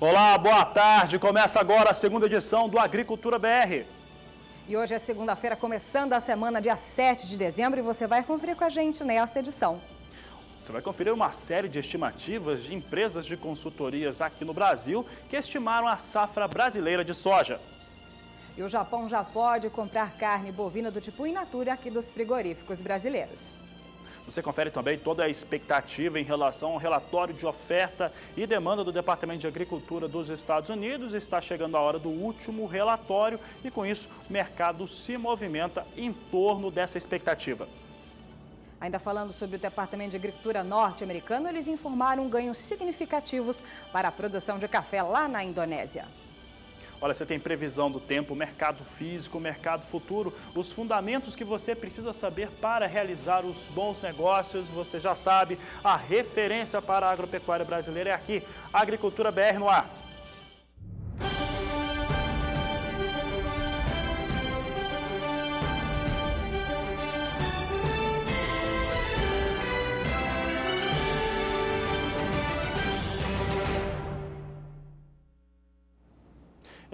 Olá, boa tarde. Começa agora a segunda edição do Agricultura BR. E hoje é segunda-feira, começando a semana, dia 7 de dezembro, e você vai conferir com a gente nesta edição. Você vai conferir uma série de estimativas de empresas de consultorias aqui no Brasil que estimaram a safra brasileira de soja. E o Japão já pode comprar carne bovina do tipo in natura aqui dos frigoríficos brasileiros. Você confere também toda a expectativa em relação ao relatório de oferta e demanda do Departamento de Agricultura dos Estados Unidos. Está chegando a hora do último relatório e, com isso, o mercado se movimenta em torno dessa expectativa. Ainda falando sobre o Departamento de Agricultura norte-americano, eles informaram ganhos significativos para a produção de café lá na Indonésia. Olha, você tem previsão do tempo, mercado físico, mercado futuro, os fundamentos que você precisa saber para realizar os bons negócios. Você já sabe, a referência para a agropecuária brasileira é aqui, Agricultura BR no ar.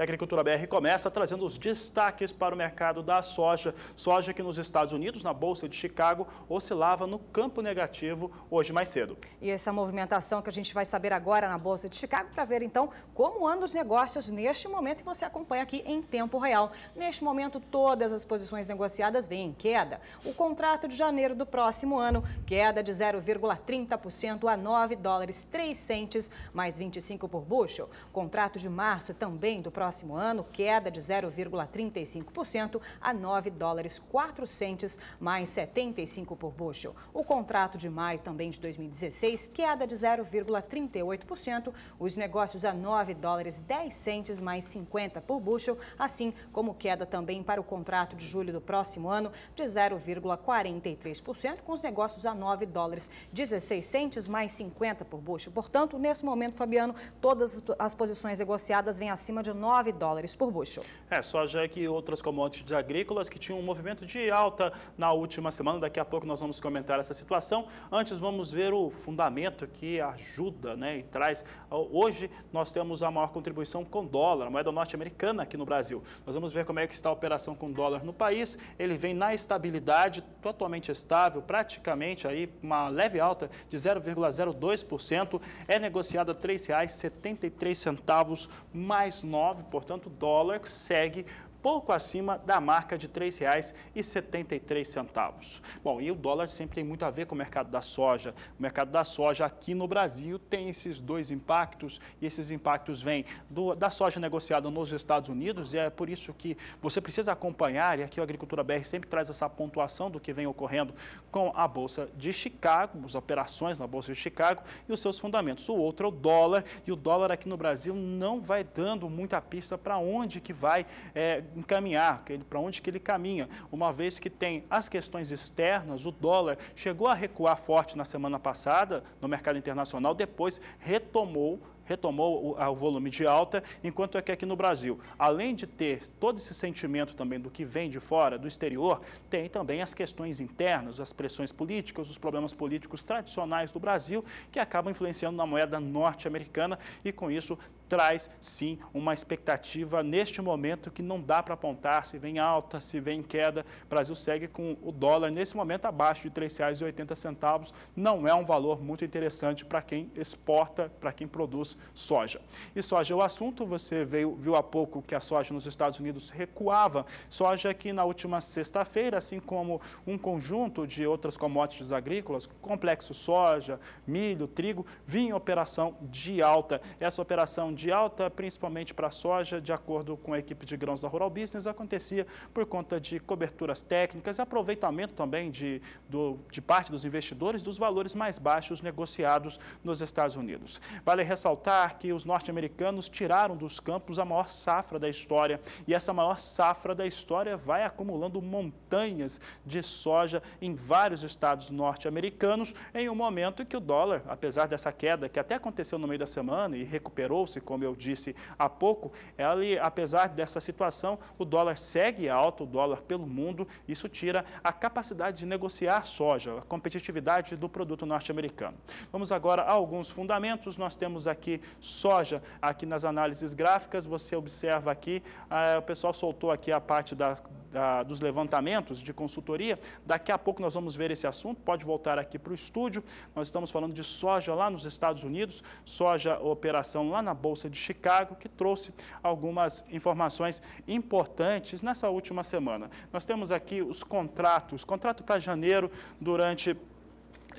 E a Agricultura BR começa trazendo os destaques para o mercado da soja. Soja que nos Estados Unidos, na Bolsa de Chicago, oscilava no campo negativo hoje mais cedo. E essa movimentação que a gente vai saber agora na Bolsa de Chicago para ver então como andam os negócios neste momento e você acompanha aqui em tempo real. Neste momento, todas as posições negociadas vêm em queda. O contrato de janeiro do próximo ano, queda de 0,30% a 9 dólares 3 centes, mais 25 por bushel. Contrato de março também do próximo próximo ano, queda de 0,35% a 9 dólares 4 centes, mais 75 por bushel. O contrato de maio também de 2016, queda de 0,38%, os negócios a 9 dólares 10 centes, mais 50 por bushel, assim como queda também para o contrato de julho do próximo ano de 0,43%, com os negócios a 9 dólares 16 centes, mais 50 por bushel. Portanto, nesse momento, Fabiano, todas as posições negociadas vêm acima de 9 9 dólares por bucho. É, soja e outras commodities agrícolas que tinham um movimento de alta na última semana. Daqui a pouco nós vamos comentar essa situação. Antes vamos ver o fundamento que ajuda né, e traz. Hoje nós temos a maior contribuição com dólar, a moeda norte-americana aqui no Brasil. Nós vamos ver como é que está a operação com dólar no país. Ele vem na estabilidade atualmente estável, praticamente aí uma leve alta de 0,02%, é negociada R$ 3,73 mais 9, portanto, dólar segue pouco acima da marca de R$ 3,73. Bom, e o dólar sempre tem muito a ver com o mercado da soja. O mercado da soja aqui no Brasil tem esses dois impactos, e esses impactos vêm do, da soja negociada nos Estados Unidos, e é por isso que você precisa acompanhar, e aqui o Agricultura BR sempre traz essa pontuação do que vem ocorrendo com a Bolsa de Chicago, as operações na Bolsa de Chicago e os seus fundamentos. O outro é o dólar, e o dólar aqui no Brasil não vai dando muita pista para onde que vai é, encaminhar, para onde que ele caminha, uma vez que tem as questões externas, o dólar chegou a recuar forte na semana passada no mercado internacional, depois retomou retomou o, volume de alta, enquanto é que aqui no Brasil, além de ter todo esse sentimento também do que vem de fora, do exterior, tem também as questões internas, as pressões políticas, os problemas políticos tradicionais do Brasil, que acabam influenciando na moeda norte-americana e com isso traz sim uma expectativa neste momento que não dá para apontar se vem alta, se vem queda. O Brasil segue com o dólar nesse momento abaixo de R$ 3,80. Não é um valor muito interessante para quem exporta, para quem produz soja. E soja é o assunto, você veio, viu há pouco que a soja nos Estados Unidos recuava. Soja que na última sexta-feira, assim como um conjunto de outras commodities agrícolas, complexo soja, milho, trigo, vinha em operação de alta. Essa operação de de alta, principalmente para a soja, de acordo com a equipe de grãos da Rural Business, acontecia por conta de coberturas técnicas e aproveitamento também de, do, de parte dos investidores dos valores mais baixos negociados nos Estados Unidos. Vale ressaltar que os norte-americanos tiraram dos campos a maior safra da história e essa maior safra da história vai acumulando montanhas de soja em vários estados norte-americanos em um momento em que o dólar, apesar dessa queda que até aconteceu no meio da semana e recuperou-se como eu disse há pouco, ela, é apesar dessa situação, o dólar segue alto, o dólar pelo mundo, isso tira a capacidade de negociar soja, a competitividade do produto norte-americano. Vamos agora a alguns fundamentos, nós temos aqui soja, aqui nas análises gráficas, você observa aqui, ah, o pessoal soltou aqui a parte da da, dos levantamentos de consultoria. Daqui a pouco nós vamos ver esse assunto, pode voltar aqui para o estúdio. Nós estamos falando de soja lá nos Estados Unidos, soja operação lá na Bolsa de Chicago, que trouxe algumas informações importantes nessa última semana. Nós temos aqui os contratos, contrato para janeiro durante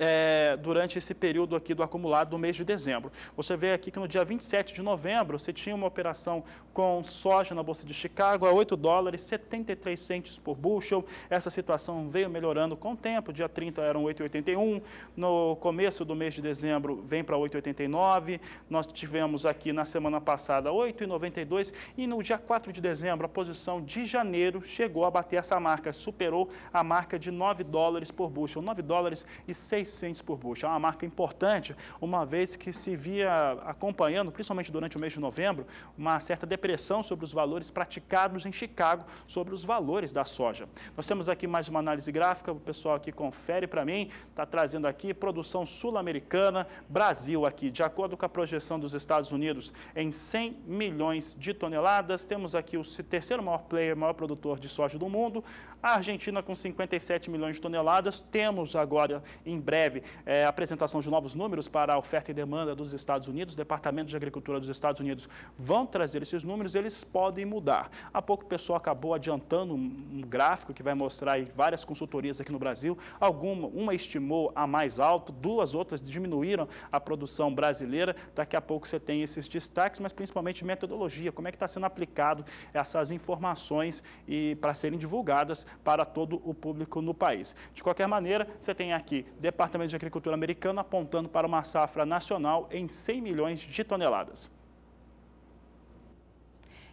é, durante esse período aqui do acumulado do mês de dezembro. Você vê aqui que no dia 27 de novembro, você tinha uma operação com soja na Bolsa de Chicago a 8 dólares 73 centes por bushel. Essa situação veio melhorando com o tempo. Dia 30 eram 8,81. No começo do mês de dezembro, vem para 8,89. Nós tivemos aqui na semana passada 8,92. E no dia 4 de dezembro, a posição de janeiro chegou a bater essa marca, superou a marca de 9 dólares por bushel. 9 dólares e 6 centes por bushel. É uma marca importante, uma vez que se via acompanhando, principalmente durante o mês de novembro, uma certa depressão sobre os valores praticados em Chicago sobre os valores da soja. Nós temos aqui mais uma análise gráfica, o pessoal aqui confere para mim, está trazendo aqui produção sul-americana, Brasil aqui, de acordo com a projeção dos Estados Unidos, em 100 milhões de toneladas. Temos aqui o terceiro maior player, maior produtor de soja do mundo, a Argentina com 57 milhões de toneladas. Temos agora, em breve, é, apresentação de novos números para a oferta e demanda dos Estados Unidos. Departamento de Agricultura dos Estados Unidos vão trazer esses números, eles podem mudar. Há pouco o pessoal acabou adiantando um gráfico que vai mostrar várias consultorias aqui no Brasil. Alguma, uma estimou a mais alto, duas outras diminuíram a produção brasileira. Daqui a pouco você tem esses destaques, mas principalmente metodologia, como é que está sendo aplicado essas informações e para serem divulgadas para todo o público no país. De qualquer maneira, você tem aqui Departamento de Agricultura americano apontando para uma safra nacional em 100 milhões de toneladas.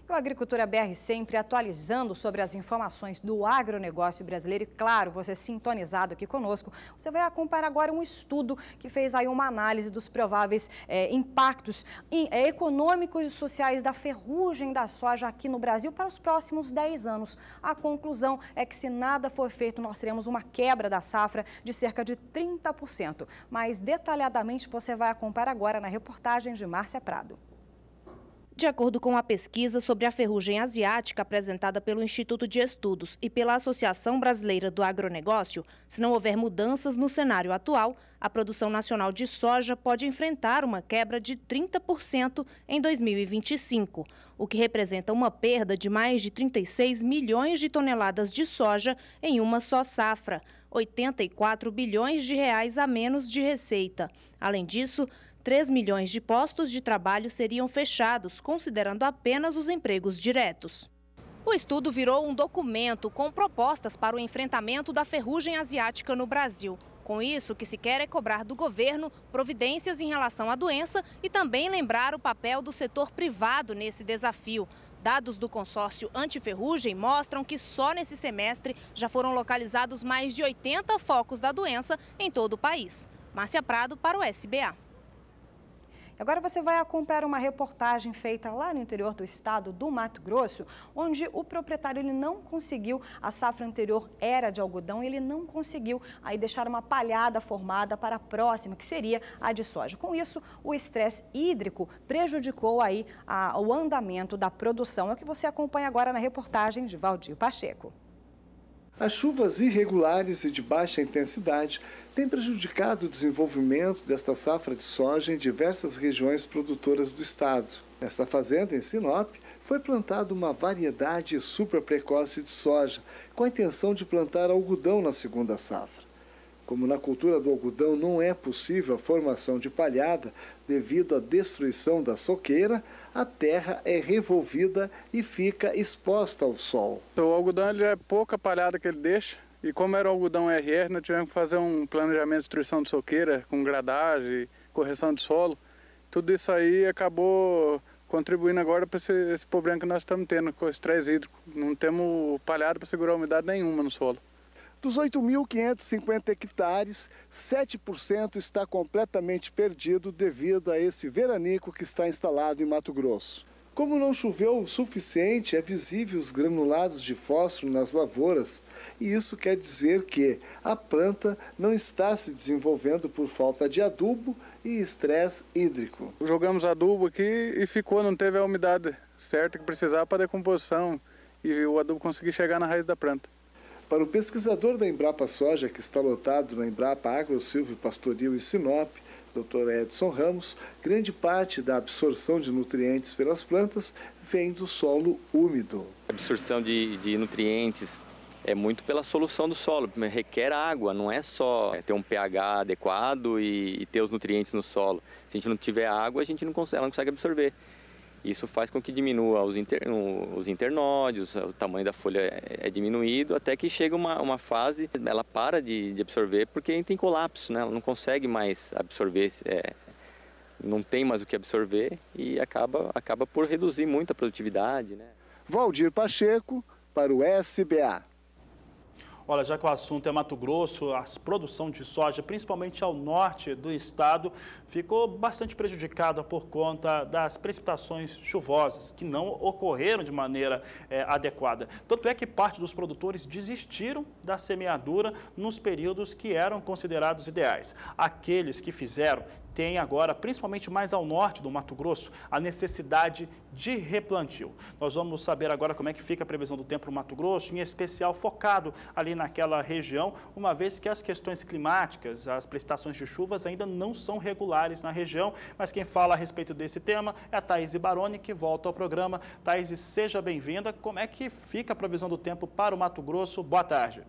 O Agricultura é BR sempre atualizando sobre as informações do agronegócio brasileiro. E claro, você sintonizado aqui conosco, você vai acompanhar agora um estudo que fez aí uma análise dos prováveis é, impactos em, é, econômicos e sociais da ferrugem da soja aqui no Brasil para os próximos 10 anos. A conclusão é que se nada for feito, nós teremos uma quebra da safra de cerca de 30%. Mais detalhadamente você vai acompanhar agora na reportagem de Márcia Prado. De acordo com a pesquisa sobre a ferrugem asiática apresentada pelo Instituto de Estudos e pela Associação Brasileira do Agronegócio, se não houver mudanças no cenário atual, a produção nacional de soja pode enfrentar uma quebra de 30% em 2025, o que representa uma perda de mais de 36 milhões de toneladas de soja em uma só safra, 84 bilhões de reais a menos de receita. Além disso, 3 milhões de postos de trabalho seriam fechados, considerando apenas os empregos diretos. O estudo virou um documento com propostas para o enfrentamento da ferrugem asiática no Brasil. Com isso, o que se quer é cobrar do governo providências em relação à doença e também lembrar o papel do setor privado nesse desafio. Dados do consórcio Antiferrugem mostram que só nesse semestre já foram localizados mais de 80 focos da doença em todo o país. Márcia Prado para o SBA. Agora você vai acompanhar uma reportagem feita lá no interior do estado do Mato Grosso, onde o proprietário ele não conseguiu, a safra anterior era de algodão, ele não conseguiu aí deixar uma palhada formada para a próxima, que seria a de soja. Com isso, o estresse hídrico prejudicou aí a, o andamento da produção. É o que você acompanha agora na reportagem de Valdir Pacheco. As chuvas irregulares e de baixa intensidade têm prejudicado o desenvolvimento desta safra de soja em diversas regiões produtoras do estado. Nesta fazenda, em Sinop, foi plantada uma variedade super precoce de soja, com a intenção de plantar algodão na segunda safra. Como na cultura do algodão não é possível a formação de palhada devido à destruição da soqueira, a terra é revolvida e fica exposta ao sol. O algodão ele é pouca palhada que ele deixa. E como era o algodão RR, nós tivemos que fazer um planejamento de destruição de soqueira, com gradagem, correção de solo. Tudo isso aí acabou contribuindo agora para esse, esse problema que nós estamos tendo com o estresse hídrico. Não temos palhada para segurar umidade nenhuma no solo. Dos 8.550 hectares, 7% está completamente perdido devido a esse veranico que está instalado em Mato Grosso. Como não choveu o suficiente, é visível os granulados de fósforo nas lavouras, e isso quer dizer que a planta não está se desenvolvendo por falta de adubo e estresse hídrico. Jogamos adubo aqui e ficou, não teve a umidade certa que precisava para a decomposição e o adubo conseguir chegar na raiz da planta. Para o pesquisador da Embrapa Soja, que está lotado na Embrapa Agro Silvio Pastoril e Sinop, Dr. Edson Ramos, grande parte da absorção de nutrientes pelas plantas vem do solo úmido. A absorção de, de nutrientes é muito pela solução do solo, requer água, não é só é, ter um pH adequado e, e ter os nutrientes no solo. Se a gente não tiver água, a gente não consegue, ela não consegue absorver. Isso faz com que diminua os, inter, os internódios, o tamanho da folha é, é, diminuído, até que chega uma, uma fase, ela para de, de absorver porque tem colapso, né? ela não consegue mais absorver, é, não tem mais o que absorver e acaba, acaba por reduzir muito a produtividade. Né? Valdir Pacheco, para o SBA. Olha, já que o assunto é Mato Grosso, a produção de soja, principalmente ao norte do estado, ficou bastante prejudicada por conta das precipitações chuvosas, que não ocorreram de maneira é, adequada. Tanto é que parte dos produtores desistiram da semeadura nos períodos que eram considerados ideais. Aqueles que fizeram tem agora, principalmente mais ao norte do Mato Grosso, a necessidade de replantio. Nós vamos saber agora como é que fica a previsão do tempo no Mato Grosso, em especial focado ali naquela região, uma vez que as questões climáticas, as precipitações de chuvas ainda não são regulares na região, mas quem fala a respeito desse tema é a Thaís Baroni, que volta ao programa. Thaís, seja bem-vinda. Como é que fica a previsão do tempo para o Mato Grosso? Boa tarde.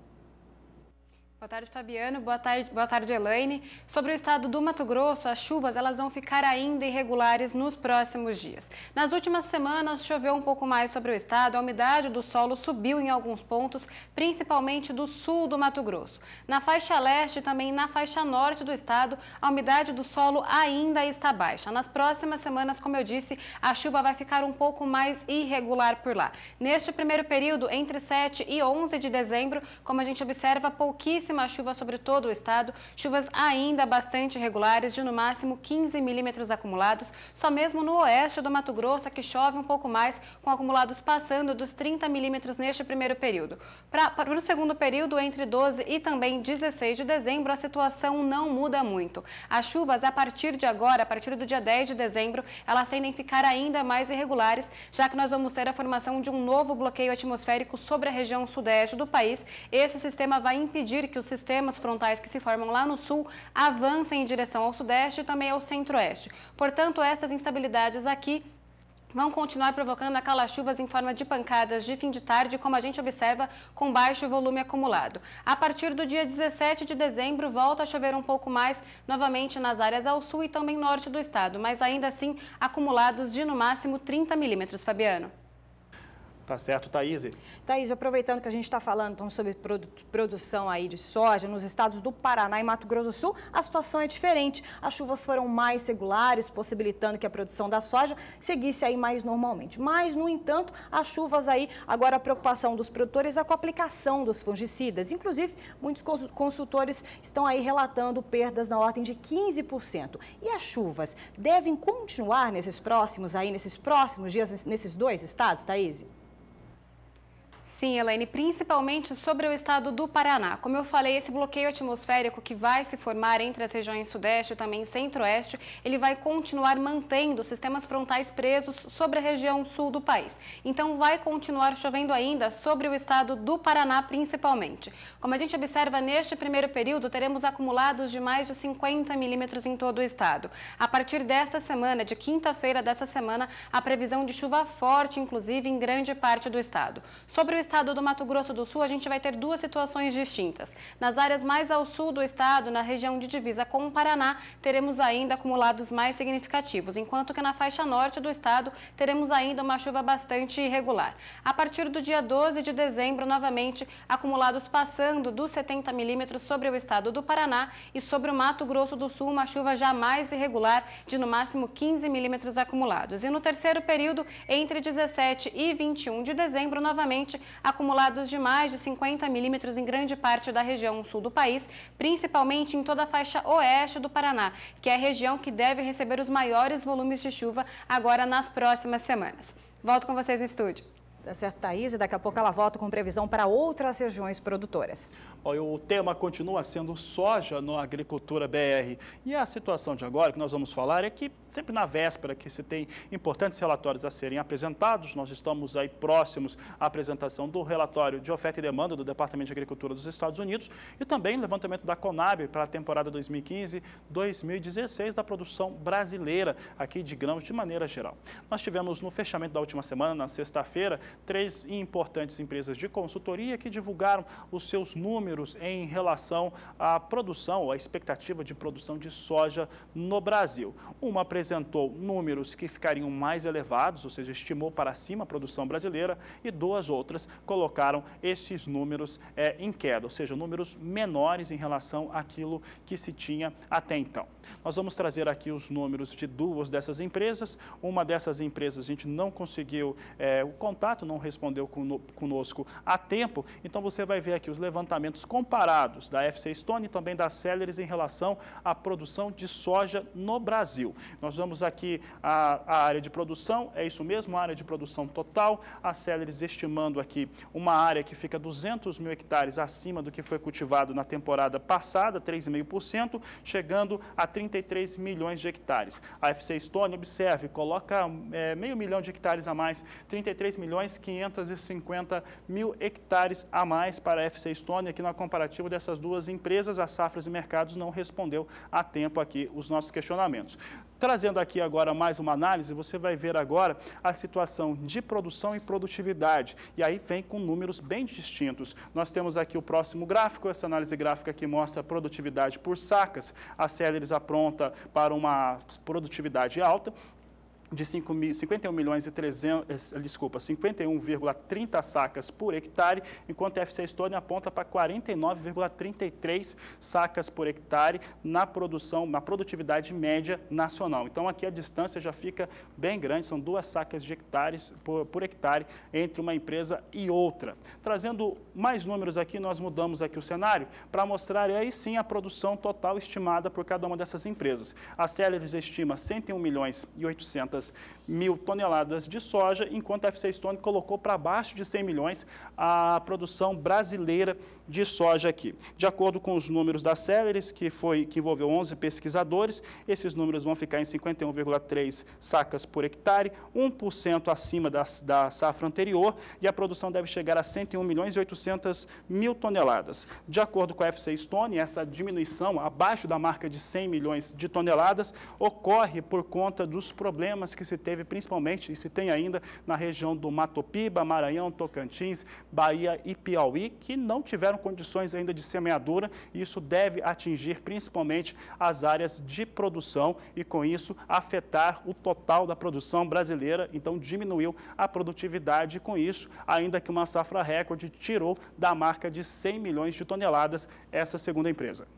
Boa tarde, Fabiano. Boa tarde, boa tarde, Elaine. Sobre o estado do Mato Grosso, as chuvas elas vão ficar ainda irregulares nos próximos dias. Nas últimas semanas, choveu um pouco mais sobre o estado, a umidade do solo subiu em alguns pontos, principalmente do sul do Mato Grosso. Na faixa leste e também na faixa norte do estado, a umidade do solo ainda está baixa. Nas próximas semanas, como eu disse, a chuva vai ficar um pouco mais irregular por lá. Neste primeiro período, entre 7 e 11 de dezembro, como a gente observa, pouquíssimo pouquíssima chuva sobre todo o estado, chuvas ainda bastante regulares, de no máximo 15 milímetros acumulados, só mesmo no oeste do Mato Grosso, que chove um pouco mais, com acumulados passando dos 30 milímetros neste primeiro período. Pra, para o segundo período, entre 12 e também 16 de dezembro, a situação não muda muito. As chuvas, a partir de agora, a partir do dia 10 de dezembro, elas tendem a ficar ainda mais irregulares, já que nós vamos ter a formação de um novo bloqueio atmosférico sobre a região sudeste do país. Esse sistema vai impedir que os sistemas frontais que se formam lá no sul avancem em direção ao sudeste e também ao centro-oeste. Portanto, essas instabilidades aqui vão continuar provocando aquelas chuvas em forma de pancadas de fim de tarde, como a gente observa, com baixo volume acumulado. A partir do dia 17 de dezembro, volta a chover um pouco mais, novamente nas áreas ao sul e também norte do estado, mas ainda assim acumulados de no máximo 30 milímetros, Fabiano. Tá certo, Thaís. Thaís, aproveitando que a gente está falando então, sobre produção aí de soja, nos estados do Paraná e Mato Grosso do Sul, a situação é diferente. As chuvas foram mais regulares, possibilitando que a produção da soja seguisse aí mais normalmente. Mas, no entanto, as chuvas aí, agora a preocupação dos produtores é com a aplicação dos fungicidas. Inclusive, muitos consultores estão aí relatando perdas na ordem de 15%. E as chuvas devem continuar nesses próximos aí, nesses próximos dias, nesses dois estados, Thaís? Sim, Elaine, principalmente sobre o estado do Paraná. Como eu falei, esse bloqueio atmosférico que vai se formar entre as regiões sudeste e também centro-oeste, ele vai continuar mantendo sistemas frontais presos sobre a região sul do país. Então vai continuar chovendo ainda sobre o estado do Paraná principalmente. Como a gente observa neste primeiro período, teremos acumulados de mais de 50 milímetros em todo o estado. A partir desta semana, de quinta-feira desta semana, a previsão de chuva forte, inclusive, em grande parte do estado. Sobre o estado do Mato Grosso do Sul, a gente vai ter duas situações distintas. Nas áreas mais ao sul do estado, na região de divisa com o Paraná, teremos ainda acumulados mais significativos, enquanto que na faixa norte do estado teremos ainda uma chuva bastante irregular. A partir do dia 12 de dezembro, novamente, acumulados passando dos 70 milímetros sobre o estado do Paraná e sobre o Mato Grosso do Sul, uma chuva já mais irregular de no máximo 15 milímetros acumulados. E no terceiro período, entre 17 e 21 de dezembro, novamente, acumulados de mais de 50 milímetros em grande parte da região sul do país, principalmente em toda a faixa oeste do Paraná, que é a região que deve receber os maiores volumes de chuva agora nas próximas semanas. Volto com vocês no estúdio. Tá certo, Thaís. E daqui a pouco ela volta com previsão para outras regiões produtoras. Olha, o tema continua sendo soja na agricultura BR. E a situação de agora que nós vamos falar é que sempre na véspera que se tem importantes relatórios a serem apresentados, nós estamos aí próximos à apresentação do relatório de oferta e demanda do Departamento de Agricultura dos Estados Unidos e também levantamento da Conab para a temporada 2015-2016 da produção brasileira aqui de grãos de maneira geral. Nós tivemos no fechamento da última semana, na sexta-feira, três importantes empresas de consultoria que divulgaram os seus números em relação à produção, ou à expectativa de produção de soja no Brasil. Uma apresentou números que ficariam mais elevados, ou seja, estimou para cima a produção brasileira, e duas outras colocaram esses números é, em queda, ou seja, números menores em relação àquilo que se tinha até então. Nós vamos trazer aqui os números de duas dessas empresas. Uma dessas empresas a gente não conseguiu é, o contato, não respondeu conosco a tempo. Então você vai ver aqui os levantamentos comparados da FC Stone e também da Celeris em relação à produção de soja no Brasil. Nós vamos aqui a, a área de produção, é isso mesmo, a área de produção total. A Celeris estimando aqui uma área que fica 200 mil hectares acima do que foi cultivado na temporada passada, 3,5%, chegando a 33 milhões de hectares. A FC Stone, observe, coloca é, meio milhão de hectares a mais, 33 milhões 550 mil hectares a mais para a FC Stone. Aqui na comparativa dessas duas empresas, as safras e mercados não respondeu a tempo aqui os nossos questionamentos. Trazendo aqui agora mais uma análise, você vai ver agora a situação de produção e produtividade. E aí vem com números bem distintos. Nós temos aqui o próximo gráfico, essa análise gráfica que mostra a produtividade por sacas. A Celeris apronta para uma produtividade alta, de 5 mil, 51 milhões e 300, eh, desculpa, 51,30 sacas por hectare, enquanto a FC Estônia aponta para 49,33 sacas por hectare na produção, na produtividade média nacional. Então aqui a distância já fica bem grande, são duas sacas de hectares por, por hectare entre uma empresa e outra. Trazendo mais números aqui, nós mudamos aqui o cenário para mostrar aí sim a produção total estimada por cada uma dessas empresas. A Celeris estima 101 milhões e 800 200 mil toneladas de soja, enquanto a FC Stone colocou para baixo de 100 milhões a produção brasileira de soja aqui. De acordo com os números da Celeris, que, foi, que envolveu 11 pesquisadores, esses números vão ficar em 51,3 sacas por hectare, 1% acima da, da safra anterior, e a produção deve chegar a 101 milhões e 800 mil toneladas. De acordo com a FC Stone, essa diminuição abaixo da marca de 100 milhões de toneladas ocorre por conta dos problemas que se teve principalmente e se tem ainda na região do Mato Piba, Maranhão, Tocantins, Bahia e Piauí, que não tiveram condições ainda de semeadura e isso deve atingir principalmente as áreas de produção e, com isso, afetar o total da produção brasileira. Então, diminuiu a produtividade e, com isso, ainda que uma safra recorde tirou da marca de 100 milhões de toneladas essa segunda empresa.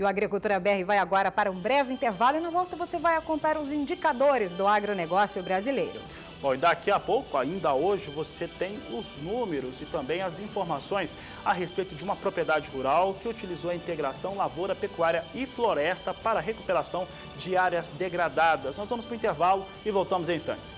E o Agricultura BR vai agora para um breve intervalo e na volta você vai acompanhar os indicadores do agronegócio brasileiro. Bom, e daqui a pouco, ainda hoje, você tem os números e também as informações a respeito de uma propriedade rural que utilizou a integração lavoura, pecuária e floresta para a recuperação de áreas degradadas. Nós vamos para o intervalo e voltamos em instantes.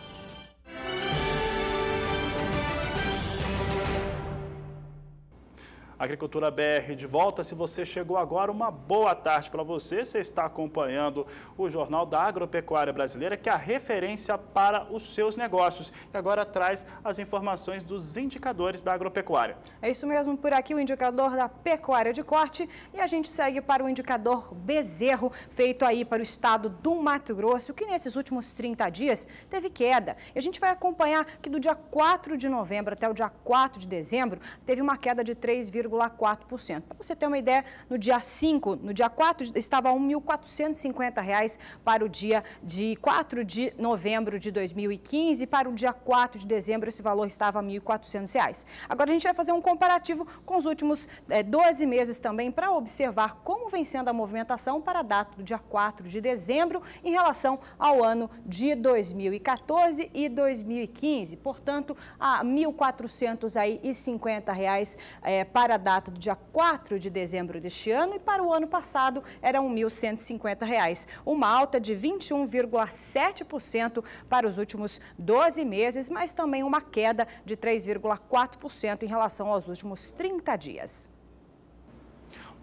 Agricultura BR de volta. Se você chegou agora, uma boa tarde para você. Você está acompanhando o Jornal da Agropecuária Brasileira, que é a referência para os seus negócios. E agora traz as informações dos indicadores da agropecuária. É isso mesmo, por aqui o indicador da pecuária de corte. E a gente segue para o indicador bezerro, feito aí para o estado do Mato Grosso, que nesses últimos 30 dias teve queda. E a gente vai acompanhar que do dia 4 de novembro até o dia 4 de dezembro, teve uma queda de 3, 1,4%. Para você ter uma ideia, no dia 5, no dia 4, estava R$ 1.450 para o dia de 4 de novembro de 2015 para o dia 4 de dezembro esse valor estava R$ 1.400. Agora a gente vai fazer um comparativo com os últimos é, eh, 12 meses também para observar como vem sendo a movimentação para a data do dia 4 de dezembro em relação ao ano de 2014 e 2015. Portanto, a R$ 1.450 é, para era a data do dia 4 de dezembro deste ano e para o ano passado eram R$ 1.150, uma alta de 21,7% para os últimos 12 meses, mas também uma queda de 3,4% em relação aos últimos 30 dias.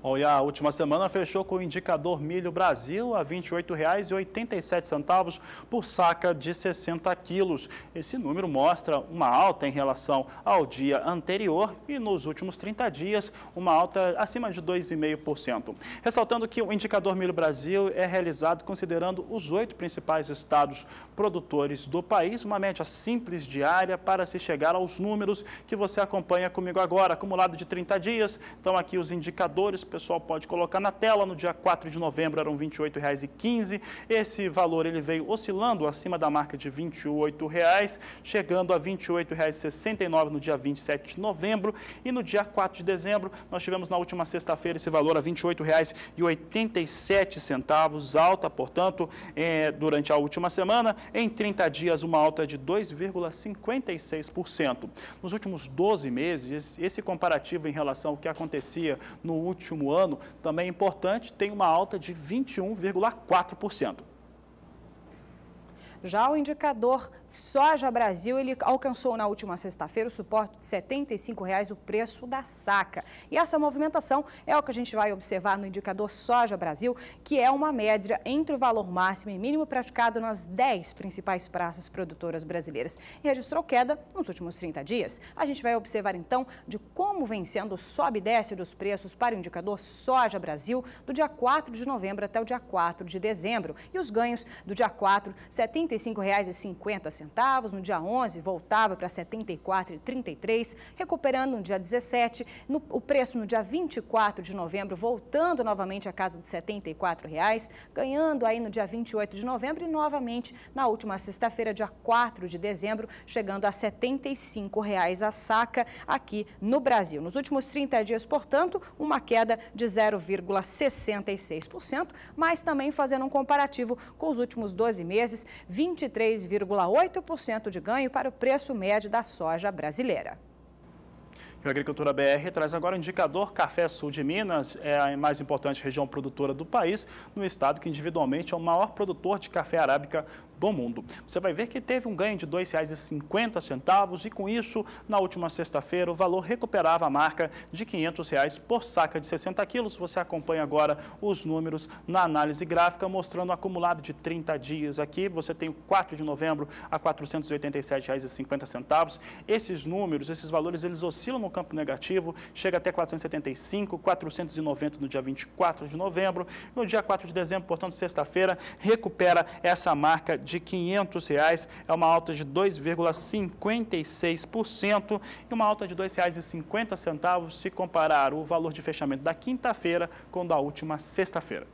Bom, e a última semana fechou com o indicador milho Brasil a R$ 28,87 por saca de 60 quilos. Esse número mostra uma alta em relação ao dia anterior e nos últimos 30 dias, uma alta acima de 2,5%. Ressaltando que o indicador milho Brasil é realizado considerando os oito principais estados produtores do país, uma média simples diária para se chegar aos números que você acompanha comigo agora, acumulado de 30 dias. Então aqui os indicadores pessoal pode colocar na tela. No dia 4 de novembro eram R$ 28,15. Esse valor ele veio oscilando acima da marca de R$ 28,00, chegando a R$ 28,69 no dia 27 de novembro. E no dia 4 de dezembro, nós tivemos na última sexta-feira esse valor a R$ 28,87, alta, portanto, é, durante a última semana. Em 30 dias, uma alta de 2,56%. Nos últimos 12 meses, esse comparativo em relação ao que acontecia no último último ano, também é importante, tem uma alta de 21,4%. Já o indicador Soja Brasil ele alcançou na última sexta-feira o suporte de R$ 75,00 o preço da saca. E essa movimentação é o que a gente vai observar no indicador Soja Brasil, que é uma média entre o valor máximo e mínimo praticado nas 10 principais praças produtoras brasileiras. E registrou queda nos últimos 30 dias. A gente vai observar então de como vem sendo o sobe e desce dos preços para o indicador Soja Brasil do dia 4 de novembro até o dia 4 de dezembro. E os ganhos do dia 4, R$ 75,50 centavos, no dia 11 voltava para R$ 74,33, recuperando no dia 17, no, o preço no dia 24 de novembro voltando novamente à casa dos R$ 74, reais, ganhando aí no dia 28 de novembro e novamente na última sexta-feira, dia 4 de dezembro, chegando a R$ 75 reais a saca aqui no Brasil. Nos últimos 30 dias, portanto, uma queda de 0,66%, mas também fazendo um comparativo com os últimos 12 meses, 23,8 8% de ganho para o preço médio da soja brasileira. E o Agricultura BR traz agora o indicador Café Sul de Minas, é a mais importante região produtora do país, no estado que individualmente é o maior produtor de café arábica do mundo. Você vai ver que teve um ganho de R$ 2,50 e, com isso, na última sexta-feira, o valor recuperava a marca de R$ 500 reais por saca de 60 quilos. Você acompanha agora os números na análise gráfica, mostrando o acumulado de 30 dias aqui. Você tem o 4 de novembro a R$ 487,50. Esses números, esses valores, eles oscilam no campo negativo, chega até 475, 490 no dia 24 de novembro. No dia 4 de dezembro, portanto, sexta-feira, recupera essa marca de de R$ reais, é uma alta de 2,56% e uma alta de R$ 2,50 se comparar o valor de fechamento da quinta-feira com o da última sexta-feira.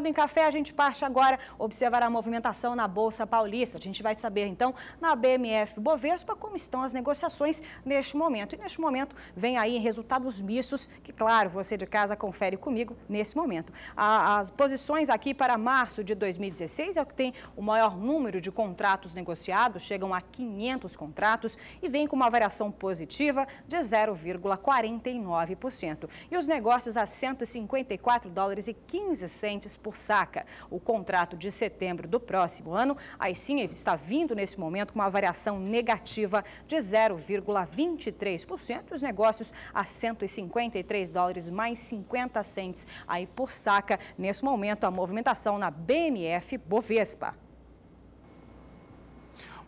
Falando em café, a gente parte agora observar a movimentação na Bolsa Paulista. A gente vai saber, então, na BMF Bovespa, como estão as negociações neste momento. E neste momento vem aí resultados mistos, que, claro, você de casa confere comigo nesse momento. As posições aqui para março de 2016 é o que tem o maior número de contratos negociados, chegam a 500 contratos e vem com uma variação positiva de 0,49%. E os negócios a 154 dólares e 15 centes por por saca. O contrato de setembro do próximo ano, aí sim, está vindo nesse momento com uma variação negativa de 0,23%. Os negócios a 153 dólares mais 50 centes aí por saca. Nesse momento, a movimentação na BMF Bovespa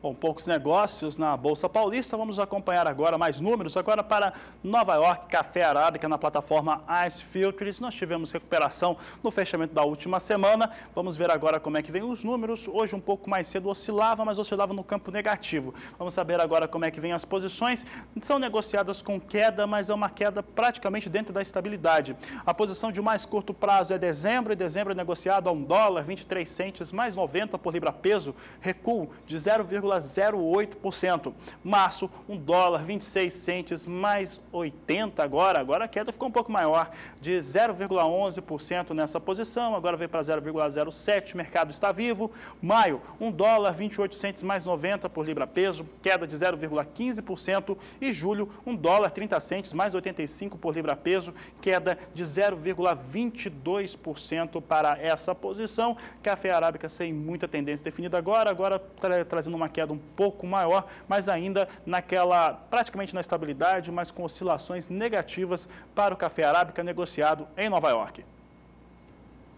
com poucos negócios na Bolsa Paulista. Vamos acompanhar agora mais números. Agora para Nova York, Café Arábica na plataforma Ice Futures. Nós tivemos recuperação no fechamento da última semana. Vamos ver agora como é que vem os números. Hoje um pouco mais cedo oscilava, mas oscilava no campo negativo. Vamos saber agora como é que vem as posições. São negociadas com queda, mas é uma queda praticamente dentro da estabilidade. A posição de mais curto prazo é dezembro e dezembro é negociado a 1 dólar, 23 centes mais 90 por libra peso, recuo de 0,5 0,08%. Março, 1 dólar 26 centes mais 80 agora. Agora a queda ficou um pouco maior, de 0,11% nessa posição, agora veio para 0,07, mercado está vivo. Maio, 1 dólar 28 centes mais 90 por libra peso, queda de 0,15% e julho, 1 dólar 30 centes mais 85 por libra peso, queda de 0,22% para essa posição. Café arábica sem muita tendência definida agora, agora tra trazendo uma queda queda um pouco maior, mas ainda naquela praticamente na estabilidade, mas com oscilações negativas para o café arábica negociado em Nova York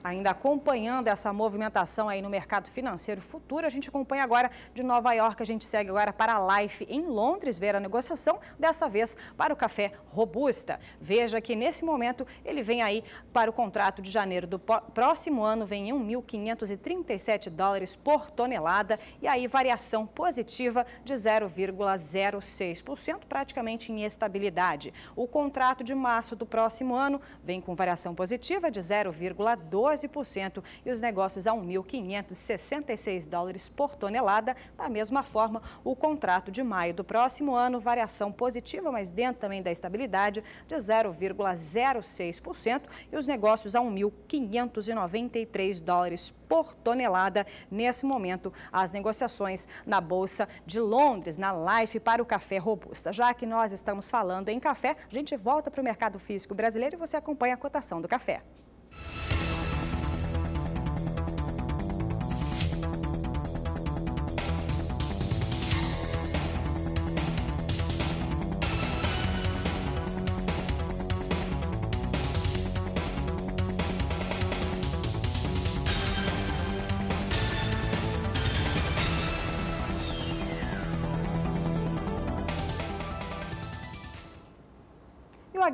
ainda acompanhando essa movimentação aí no mercado financeiro futuro. A gente acompanha agora de Nova York, a gente segue agora para a Life em Londres, ver a negociação, dessa vez para o café Robusta. Veja que nesse momento ele vem aí para o contrato de janeiro do próximo ano, vem em 1.537 dólares por tonelada e aí variação positiva de 0,06%, praticamente em estabilidade. O contrato de março do próximo ano vem com variação positiva de 0,2. 12% e os negócios a 1.566 dólares por tonelada. Da mesma forma, o contrato de maio do próximo ano, variação positiva, mas dentro também da estabilidade, de 0,06% e os negócios a 1.593 dólares por tonelada. Nesse momento, as negociações na Bolsa de Londres, na Life, para o café robusta. Já que nós estamos falando em café, a gente volta para o mercado físico brasileiro e você acompanha a cotação do café.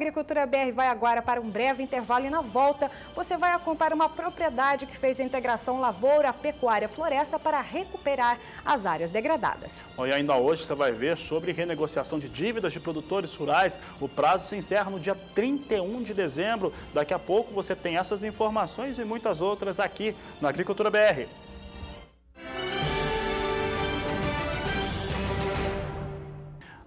Agricultura BR vai agora para um breve intervalo e na volta você vai acompanhar uma propriedade que fez a integração lavoura, pecuária, floresta para recuperar as áreas degradadas. E ainda hoje você vai ver sobre renegociação de dívidas de produtores rurais. O prazo se encerra no dia 31 de dezembro. Daqui a pouco você tem essas informações e muitas outras aqui na Agricultura BR.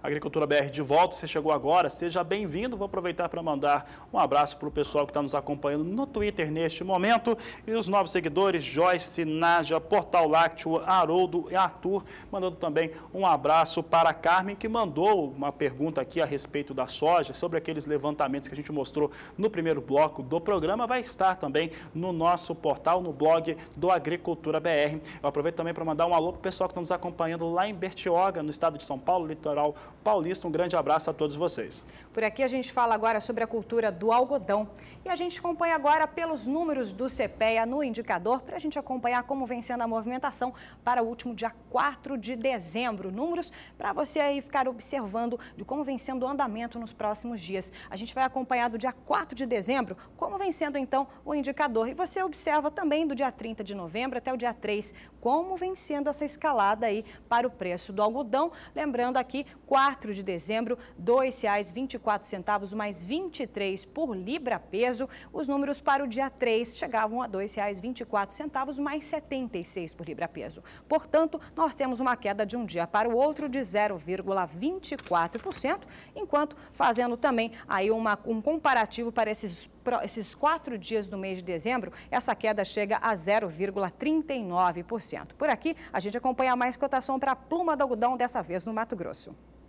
Agricultura BR de volta. Você chegou agora, seja bem-vindo. Vou aproveitar para mandar um abraço para o pessoal que está nos acompanhando no Twitter neste momento e os novos seguidores Joyce, Naja, Portal Lácteo, Haroldo e Arthur, mandando também um abraço para a Carmen, que mandou uma pergunta aqui a respeito da soja, sobre aqueles levantamentos que a gente mostrou no primeiro bloco do programa. Vai estar também no nosso portal, no blog do Agricultura BR. Eu aproveito também para mandar um alô para o pessoal que está nos acompanhando lá em Bertioga, no estado de São Paulo, litoral paulista. Um grande abraço a todos vocês. Por aqui a gente fala agora sobre a cultura do algodão. E a gente acompanha agora pelos números do CPEA no indicador para a gente acompanhar como vem sendo a movimentação para o último dia 4 de dezembro. Números para você aí ficar observando de como vem sendo o andamento nos próximos dias. A gente vai acompanhar do dia 4 de dezembro como vem sendo então o indicador. E você observa também do dia 30 de novembro até o dia 3 como vem sendo essa escalada aí para o preço do algodão. Lembrando aqui, 4 4 de dezembro, R$ 2,24 mais 23 por libra peso. Os números para o dia 3 chegavam a R$ 2,24 mais 76 por libra peso. Portanto, nós temos uma queda de um dia para o outro de 0,24%, enquanto fazendo também aí uma, um comparativo para esses, esses quatro dias do mês de dezembro, essa queda chega a 0,39%. Por aqui, a gente acompanha mais cotação para a pluma do algodão, dessa vez no Mato Grosso.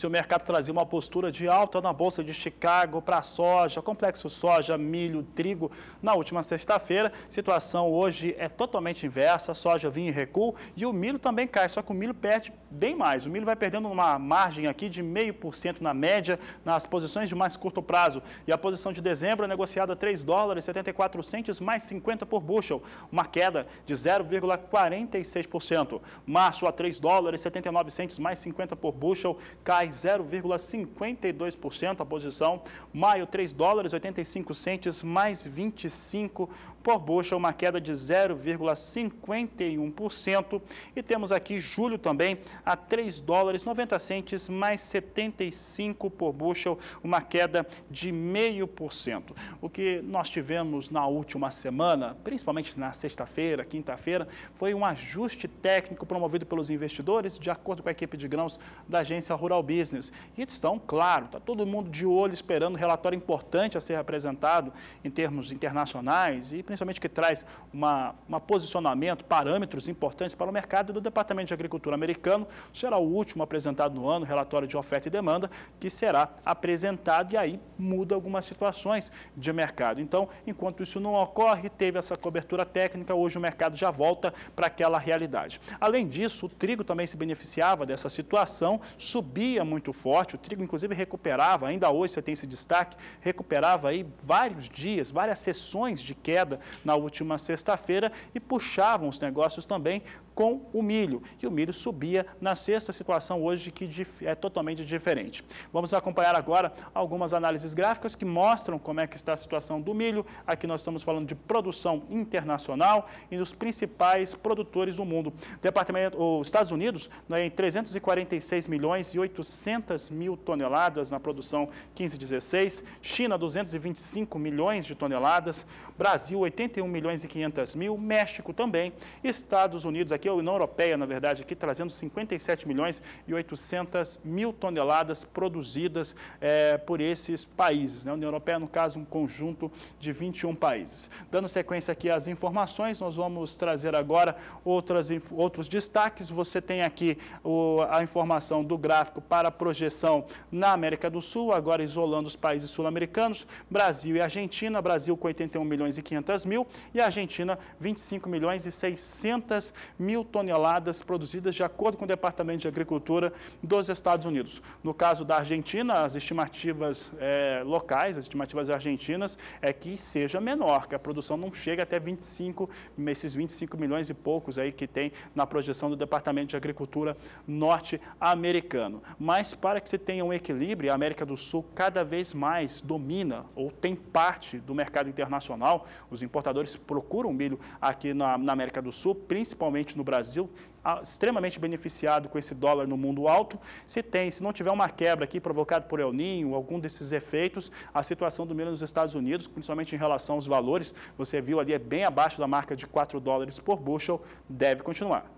se o mercado trazia uma postura de alta na Bolsa de Chicago para a soja, complexo soja, milho, trigo na última sexta-feira. Situação hoje é totalmente inversa, soja vinha em recuo e o milho também cai, só que o milho perde bem mais. O milho vai perdendo uma margem aqui de 0,5% na média nas posições de mais curto prazo. E a posição de dezembro é negociada a 3 dólares 74 centes mais 50 por bushel, uma queda de 0,46%. Março a 3 dólares 79 centes mais 50 por bushel, cai mais 0,52% a posição. Maio, 3 dólares 85 centes, mais 25 por bushel, uma queda de 0,51%. E temos aqui julho também a 3 dólares 90 centes, mais 75 por bushel, uma queda de 0,5%. O que nós tivemos na última semana, principalmente na sexta-feira, quinta-feira, foi um ajuste técnico promovido pelos investidores, de acordo com a equipe de grãos da agência Rural Bia business. E estão, claro, está todo mundo de olho esperando um relatório importante a ser apresentado em termos internacionais e principalmente que traz uma, uma posicionamento, parâmetros importantes para o mercado do Departamento de Agricultura americano. Será o último apresentado no ano, relatório de oferta e demanda, que será apresentado e aí muda algumas situações de mercado. Então, enquanto isso não ocorre, teve essa cobertura técnica, hoje o mercado já volta para aquela realidade. Além disso, o trigo também se beneficiava dessa situação, subia muito forte, o trigo inclusive recuperava, ainda hoje você tem esse destaque, recuperava aí vários dias, várias sessões de queda na última sexta-feira e puxavam os negócios também com o milho. E o milho subia na sexta situação hoje que é totalmente diferente. Vamos acompanhar agora algumas análises gráficas que mostram como é que está a situação do milho. Aqui nós estamos falando de produção internacional e dos principais produtores do mundo. Departamento, os Estados Unidos, né, em 346 milhões e 800 mil toneladas na produção 1516, China 225 milhões de toneladas, Brasil 81 milhões e 500 mil, México também, Estados Unidos aqui a União Europeia, na verdade, aqui trazendo 57 milhões e 800 mil toneladas produzidas é, por esses países. Né? União Europeia, no caso, um conjunto de 21 países. Dando sequência aqui às informações, nós vamos trazer agora outras, outros destaques. Você tem aqui o, a informação do gráfico para a projeção na América do Sul, agora isolando os países sul-americanos, Brasil e Argentina, Brasil com 81 milhões e 500 mil e Argentina 25 milhões e 600 mil mil toneladas produzidas, de acordo com o Departamento de Agricultura dos Estados Unidos. No caso da Argentina, as estimativas é, locais, as estimativas argentinas, é que seja menor, que a produção não chegue até 25, esses 25 milhões e poucos aí que tem na projeção do Departamento de Agricultura norte-americano. Mas para que se tenha um equilíbrio, a América do Sul cada vez mais domina ou tem parte do mercado internacional. Os importadores procuram milho aqui na, na América do Sul, principalmente no no Brasil, ah, extremamente beneficiado com esse dólar no mundo alto. Se tem, se não tiver uma quebra aqui provocada por El Ninho, algum desses efeitos, a situação do milho nos Estados Unidos, principalmente em relação aos valores, você viu ali é bem abaixo da marca de 4 dólares por bushel, deve continuar.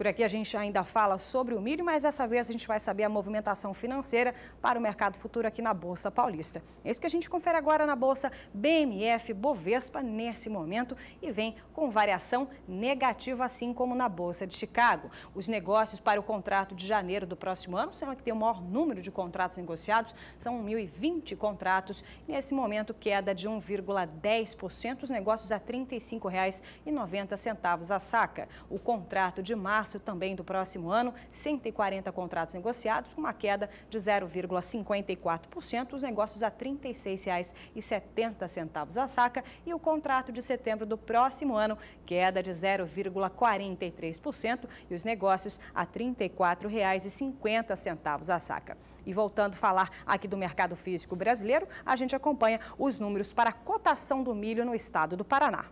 Por aqui a gente ainda fala sobre o milho, mas dessa vez a gente vai saber a movimentação financeira para o mercado futuro aqui na Bolsa Paulista. É isso que a gente confere agora na Bolsa BMF Bovespa nesse momento e vem com variação negativa, assim como na Bolsa de Chicago. Os negócios para o contrato de janeiro do próximo ano serão que tem o maior número de contratos negociados, são 1.020 contratos. Nesse momento, queda de 1,10%, os negócios a R$ 35,90 a saca. O contrato de março março também do próximo ano, 140 contratos negociados, com uma queda de 0,54%, os negócios a R$ 36,70 a saca e o contrato de setembro do próximo ano, queda de 0,43% e os negócios a R$ 34,50 a saca. E voltando a falar aqui do mercado físico brasileiro, a gente acompanha os números para a cotação do milho no estado do Paraná.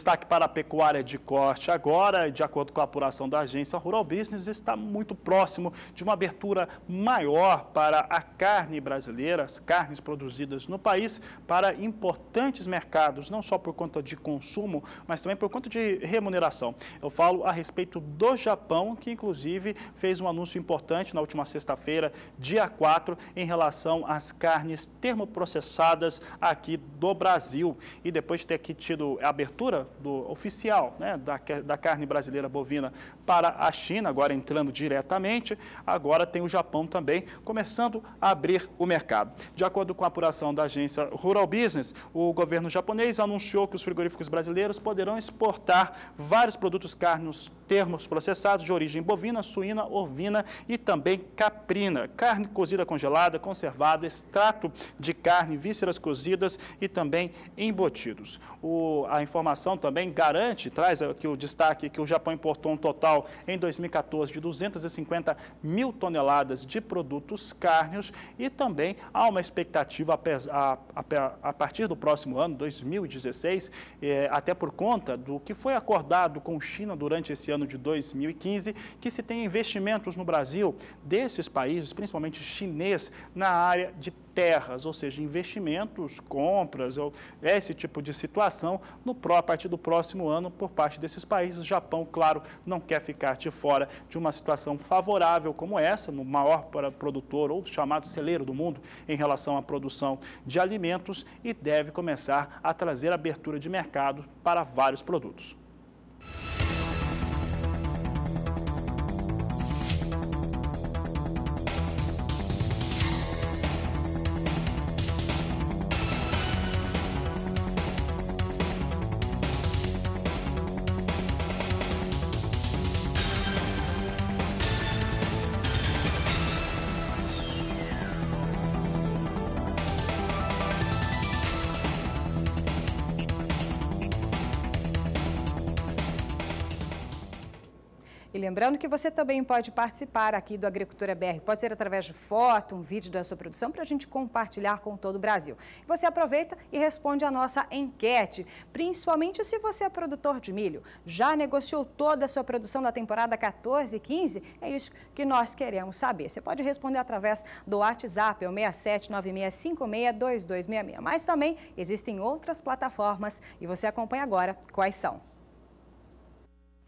destaque para a pecuária de corte agora, de acordo com a apuração da agência Rural Business, está muito próximo de uma abertura maior para a carne brasileira, as carnes produzidas no país, para importantes mercados, não só por conta de consumo, mas também por conta de remuneração. Eu falo a respeito do Japão, que inclusive fez um anúncio importante na última sexta-feira, dia 4, em relação às carnes termoprocessadas aqui do Brasil e depois de ter aqui tido a abertura do oficial né, da, da carne brasileira bovina para a China, agora entrando diretamente, agora tem o Japão também começando a abrir o mercado. De acordo com a apuração da agência Rural Business, o governo japonês anunciou que os frigoríficos brasileiros poderão exportar vários produtos carnes termos processados de origem bovina, suína, ovina e também caprina, carne cozida congelada, conservado, extrato de carne, vísceras cozidas e também embutidos. O, a informação também garante, traz aqui o destaque que o Japão importou um total em 2014 de 250 mil toneladas de produtos cárneos e também há uma expectativa a, a, a partir do próximo ano, 2016, eh, até por conta do que foi acordado com China durante esse ano de 2015, que se tenha investimentos no Brasil desses países, principalmente chinês, na área de terras, ou seja, investimentos, compras, esse tipo de situação no a partir do próximo ano por parte desses países. O Japão, claro, não quer ficar de fora de uma situação favorável como essa, no maior produtor ou chamado celeiro do mundo em relação à produção de alimentos e deve começar a trazer abertura de mercado para vários produtos. Lembrando que você também pode participar aqui do Agricultura BR. Pode ser através de foto, um vídeo da sua produção para a gente compartilhar com todo o Brasil. Você aproveita e responde a nossa enquete, principalmente se você é produtor de milho. Já negociou toda a sua produção da temporada 14 e 15? É isso que nós queremos saber. Você pode responder através do WhatsApp, é o 6796562266. Mas também existem outras plataformas e você acompanha agora quais são.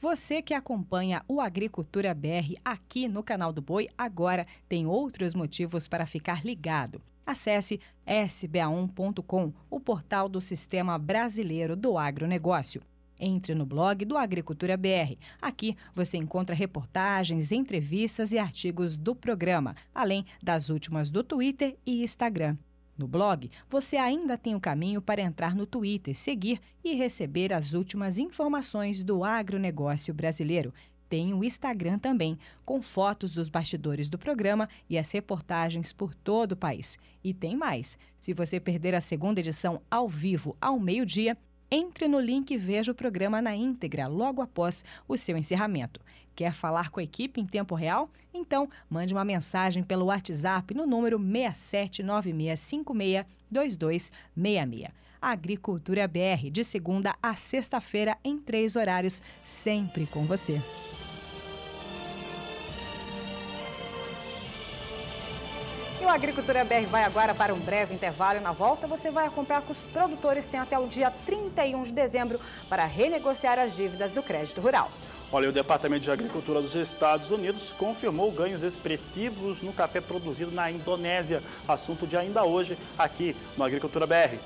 Você que acompanha o Agricultura BR aqui no canal do Boi, agora tem outros motivos para ficar ligado. Acesse sba1.com, o portal do Sistema Brasileiro do Agronegócio. Entre no blog do Agricultura BR. Aqui você encontra reportagens, entrevistas e artigos do programa, além das últimas do Twitter e Instagram. No blog, você ainda tem o um caminho para entrar no Twitter, seguir e receber as últimas informações do agronegócio brasileiro. Tem o Instagram também, com fotos dos bastidores do programa e as reportagens por todo o país. E tem mais! Se você perder a segunda edição ao vivo ao meio-dia, entre no link e veja o programa na íntegra logo após o seu encerramento. Quer falar com a equipe em tempo real? Então, mande uma mensagem pelo WhatsApp no número 6796562266. Agricultura BR, de segunda a sexta-feira, em três horários, sempre com você. E o Agricultura BR vai agora para um breve intervalo. Na volta, você vai acompanhar que os produtores têm até o dia 31 de dezembro para renegociar as dívidas do crédito rural. Olha, o Departamento de Agricultura dos Estados Unidos confirmou ganhos expressivos no café produzido na Indonésia. Assunto de ainda hoje aqui no Agricultura BR.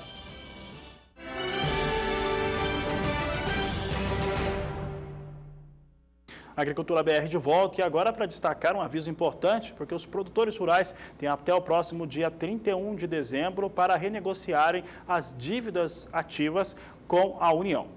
Agricultura BR de volta e agora para destacar um aviso importante, porque os produtores rurais têm até o próximo dia 31 de dezembro para renegociarem as dívidas ativas com a União.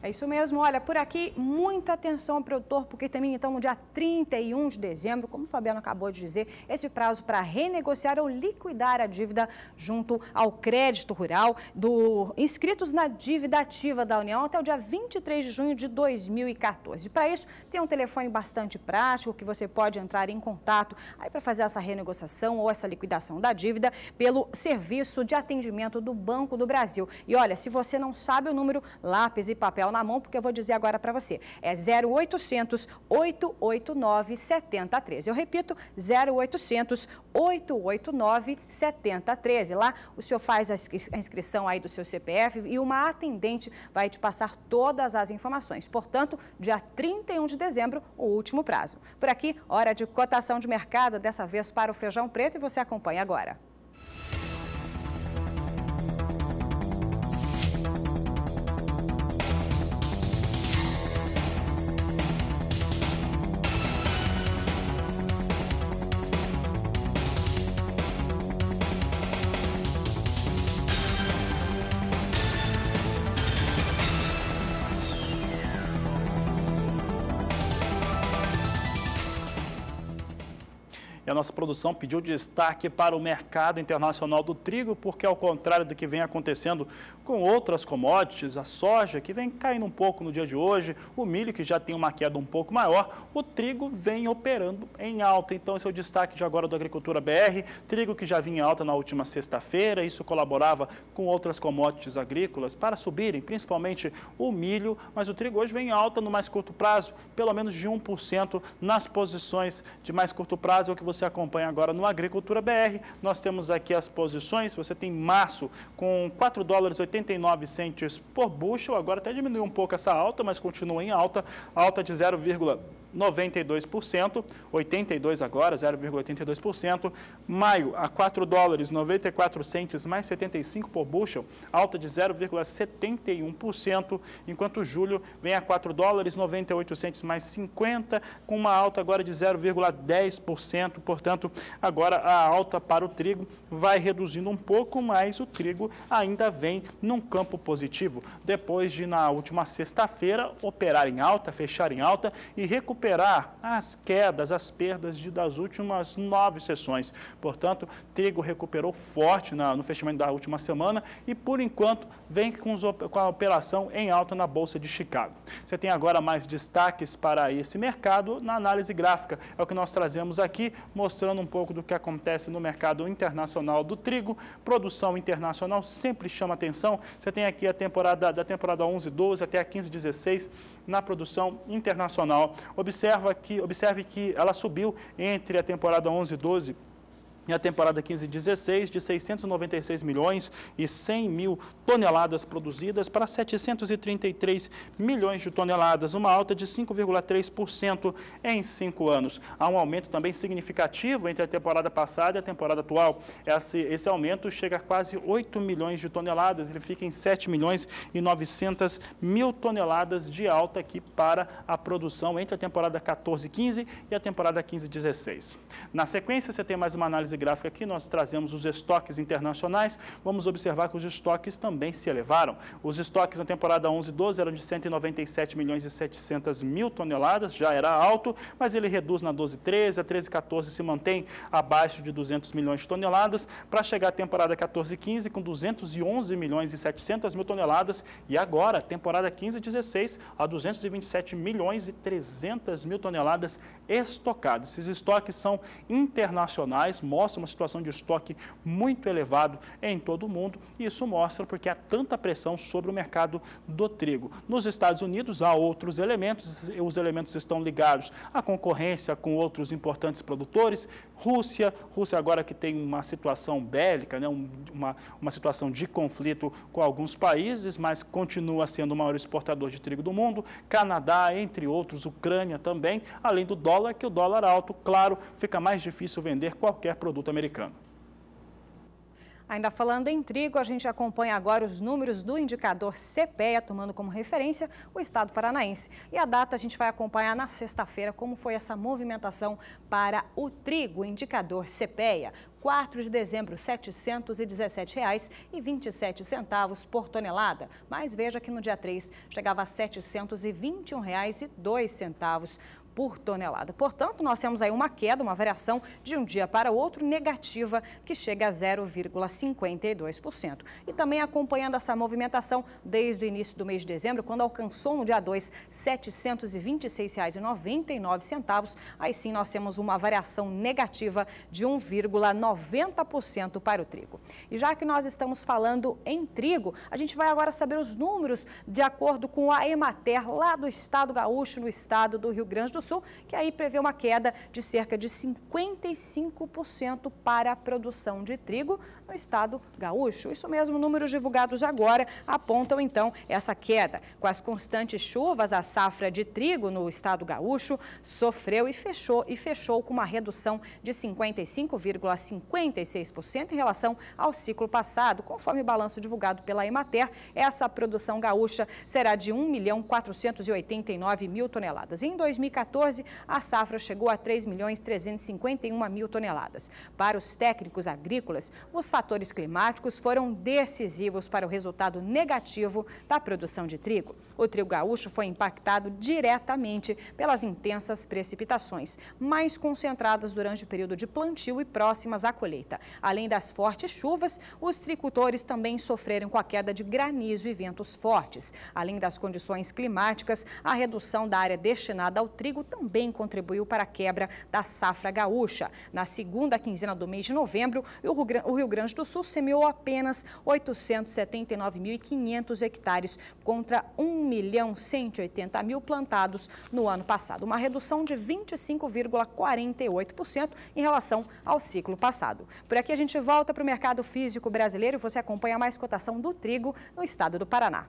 É isso mesmo. Olha, por aqui, muita atenção, produtor, porque também, então, no dia 31 de dezembro, como o Fabiano acabou de dizer, esse prazo para renegociar ou liquidar a dívida junto ao crédito rural do inscritos na dívida ativa da União até o dia 23 de junho de 2014. Para isso, tem um telefone bastante prático que você pode entrar em contato aí para fazer essa renegociação ou essa liquidação da dívida pelo serviço de atendimento do Banco do Brasil. E olha, se você não sabe o número, lápis e papel papel na mão, porque eu vou dizer agora para você. É 0800 889 7013. Eu repito, 0800 889 7013. Lá o senhor faz a inscrição aí do seu CPF e uma atendente vai te passar todas as informações. Portanto, dia 31 de dezembro, o último prazo. Por aqui, hora de cotação de mercado, dessa vez para o feijão preto, e você acompanha agora. nossa produção pediu destaque para o mercado internacional do trigo, porque ao contrário do que vem acontecendo com outras commodities, a soja que vem caindo um pouco no dia de hoje, o milho que já tem uma queda um pouco maior, o trigo vem operando em alta. Então esse é o destaque de agora do Agricultura BR, trigo que já vinha em alta na última sexta-feira, isso colaborava com outras commodities agrícolas para subirem, principalmente o milho, mas o trigo hoje vem em alta no mais curto prazo, pelo menos de 1% nas posições de mais curto prazo, é o que você acompanha agora no Agricultura BR. Nós temos aqui as posições. Você tem março com 4 dólares 89 centes por bushel. Agora até diminuiu um pouco essa alta, mas continua em alta, alta de 0, 92%, 82 agora, 0,82%. Maio a 4 dólares 94 centes mais 75 por bushel, alta de 0,71%, enquanto julho vem a 4 dólares 98 centes mais 50 com uma alta agora de 0,10%. Portanto, agora a alta para o trigo vai reduzindo um pouco, mas o trigo ainda vem num campo positivo, depois de na última sexta-feira operar em alta, fechar em alta e recuperar recuperar as quedas, as perdas de, das últimas nove sessões. Portanto, trigo recuperou forte na, no fechamento da última semana e, por enquanto, vem com, os, com a operação em alta na Bolsa de Chicago. Você tem agora mais destaques para esse mercado na análise gráfica. É o que nós trazemos aqui, mostrando um pouco do que acontece no mercado internacional do trigo. Produção internacional sempre chama atenção. Você tem aqui a temporada da temporada 11 12 até a 15 16 na produção internacional. Observa que, observe que ela subiu entre a temporada 11 e 12 e a temporada 15-16 de 696 milhões e 100 mil toneladas produzidas para 733 milhões de toneladas, uma alta de 5,3% em cinco anos. Há um aumento também significativo entre a temporada passada e a temporada atual. Esse, esse aumento chega a quase 8 milhões de toneladas, ele fica em 7 milhões e 900 mil toneladas de alta aqui para a produção entre a temporada 14-15 e a temporada 15-16. Na sequência, você tem mais uma análise gráfico aqui, nós trazemos os estoques internacionais. Vamos observar que os estoques também se elevaram. Os estoques na temporada 11 e 12 eram de 197 milhões e 700 mil toneladas, já era alto, mas ele reduz na 12 e 13, a 13 e 14 se mantém abaixo de 200 milhões de toneladas, para chegar à temporada 14 e 15 com 211 milhões e 700 mil toneladas e agora, temporada 15 e 16, a 227 milhões e 300 mil toneladas estocadas. Esses estoques são internacionais, mostram mostra uma situação de estoque muito elevado em todo o mundo e isso mostra porque há tanta pressão sobre o mercado do trigo. Nos Estados Unidos há outros elementos, os elementos estão ligados à concorrência com outros importantes produtores, Rússia, Rússia agora que tem uma situação bélica, né, uma, uma situação de conflito com alguns países, mas continua sendo o maior exportador de trigo do mundo, Canadá, entre outros, Ucrânia também, além do dólar, que o dólar alto, claro, fica mais difícil vender qualquer produto produto americano. Ainda falando em trigo, a gente acompanha agora os números do indicador CPEA, tomando como referência o estado paranaense. E a data a gente vai acompanhar na sexta-feira como foi essa movimentação para o trigo, indicador CPEA. 4 de dezembro, R$ 717,27 por tonelada. Mas veja que no dia 3 chegava a R$ 721,02 por tonelada. Portanto, nós temos aí uma queda, uma variação de um dia para o outro negativa, que chega a 0,52%. E também acompanhando essa movimentação desde o início do mês de dezembro, quando alcançou no dia 2 R$ 726,99, aí sim nós temos uma variação negativa de 1,90% para o trigo. E já que nós estamos falando em trigo, a gente vai agora saber os números de acordo com a Emater lá do estado gaúcho, no estado do Rio Grande do Sul que aí prevê uma queda de cerca de 55% para a produção de trigo no estado gaúcho. Isso mesmo, números divulgados agora apontam então essa queda. Com as constantes chuvas, a safra de trigo no estado gaúcho sofreu e fechou e fechou com uma redução de 55,56% em relação ao ciclo passado. Conforme o balanço divulgado pela Emater, essa produção gaúcha será de 1 milhão 489 mil toneladas. Em 2014, a safra chegou a 3 milhões 351 mil toneladas. Para os técnicos agrícolas, os fatores climáticos foram decisivos para o resultado negativo da produção de trigo. O trigo gaúcho foi impactado diretamente pelas intensas precipitações, mais concentradas durante o período de plantio e próximas à colheita. Além das fortes chuvas, os tricultores também sofreram com a queda de granizo e ventos fortes. Além das condições climáticas, a redução da área destinada ao trigo também contribuiu para a quebra da safra gaúcha. Na segunda quinzena do mês de novembro, o Rio Grande Grande do Sul semeou apenas 879.500 hectares contra 1.180.000 plantados no ano passado, uma redução de 25,48% em relação ao ciclo passado. Por aqui a gente volta para o mercado físico brasileiro. Você acompanha mais cotação do trigo no estado do Paraná.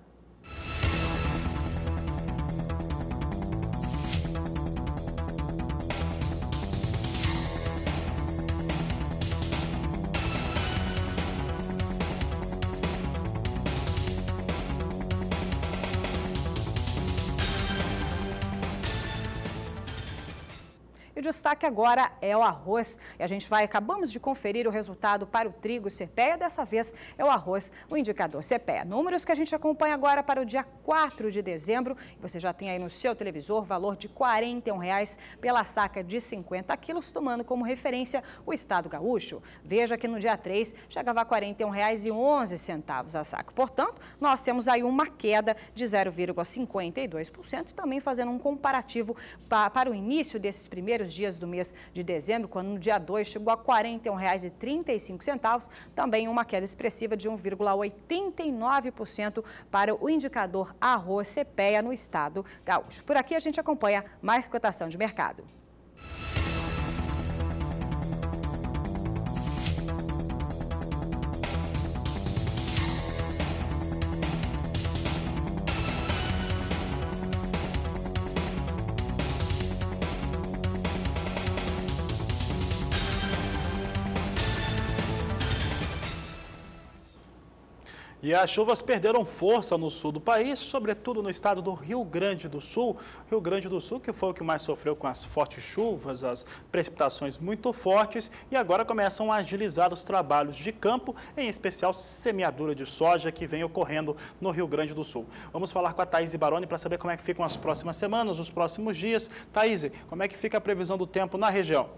destaque agora é o arroz. E a gente vai, acabamos de conferir o resultado para o trigo CPEA, dessa vez é o arroz, o indicador CPEA. Números que a gente acompanha agora para o dia 4 de dezembro. Você já tem aí no seu televisor valor de R$ 41,00 pela saca de 50 quilos, tomando como referência o estado gaúcho. Veja que no dia 3 chegava a R$ 41,11 a saca. Portanto, nós temos aí uma queda de 0,52%, também fazendo um comparativo para o início desses primeiros dias dias do mês de dezembro, quando no dia 2 chegou a R$ 41,35, também uma queda expressiva de 1,89% para o indicador arroz CPEA no estado gaúcho. Por aqui a gente acompanha mais cotação de mercado. E as chuvas perderam força no sul do país, sobretudo no estado do Rio Grande do Sul. Rio Grande do Sul, que foi o que mais sofreu com as fortes chuvas, as precipitações muito fortes, e agora começam a agilizar os trabalhos de campo, em especial semeadura de soja que vem ocorrendo no Rio Grande do Sul. Vamos falar com a Thaís Baroni para saber como é que ficam as próximas semanas, os próximos dias. Thaís, como é que fica a previsão do tempo na região?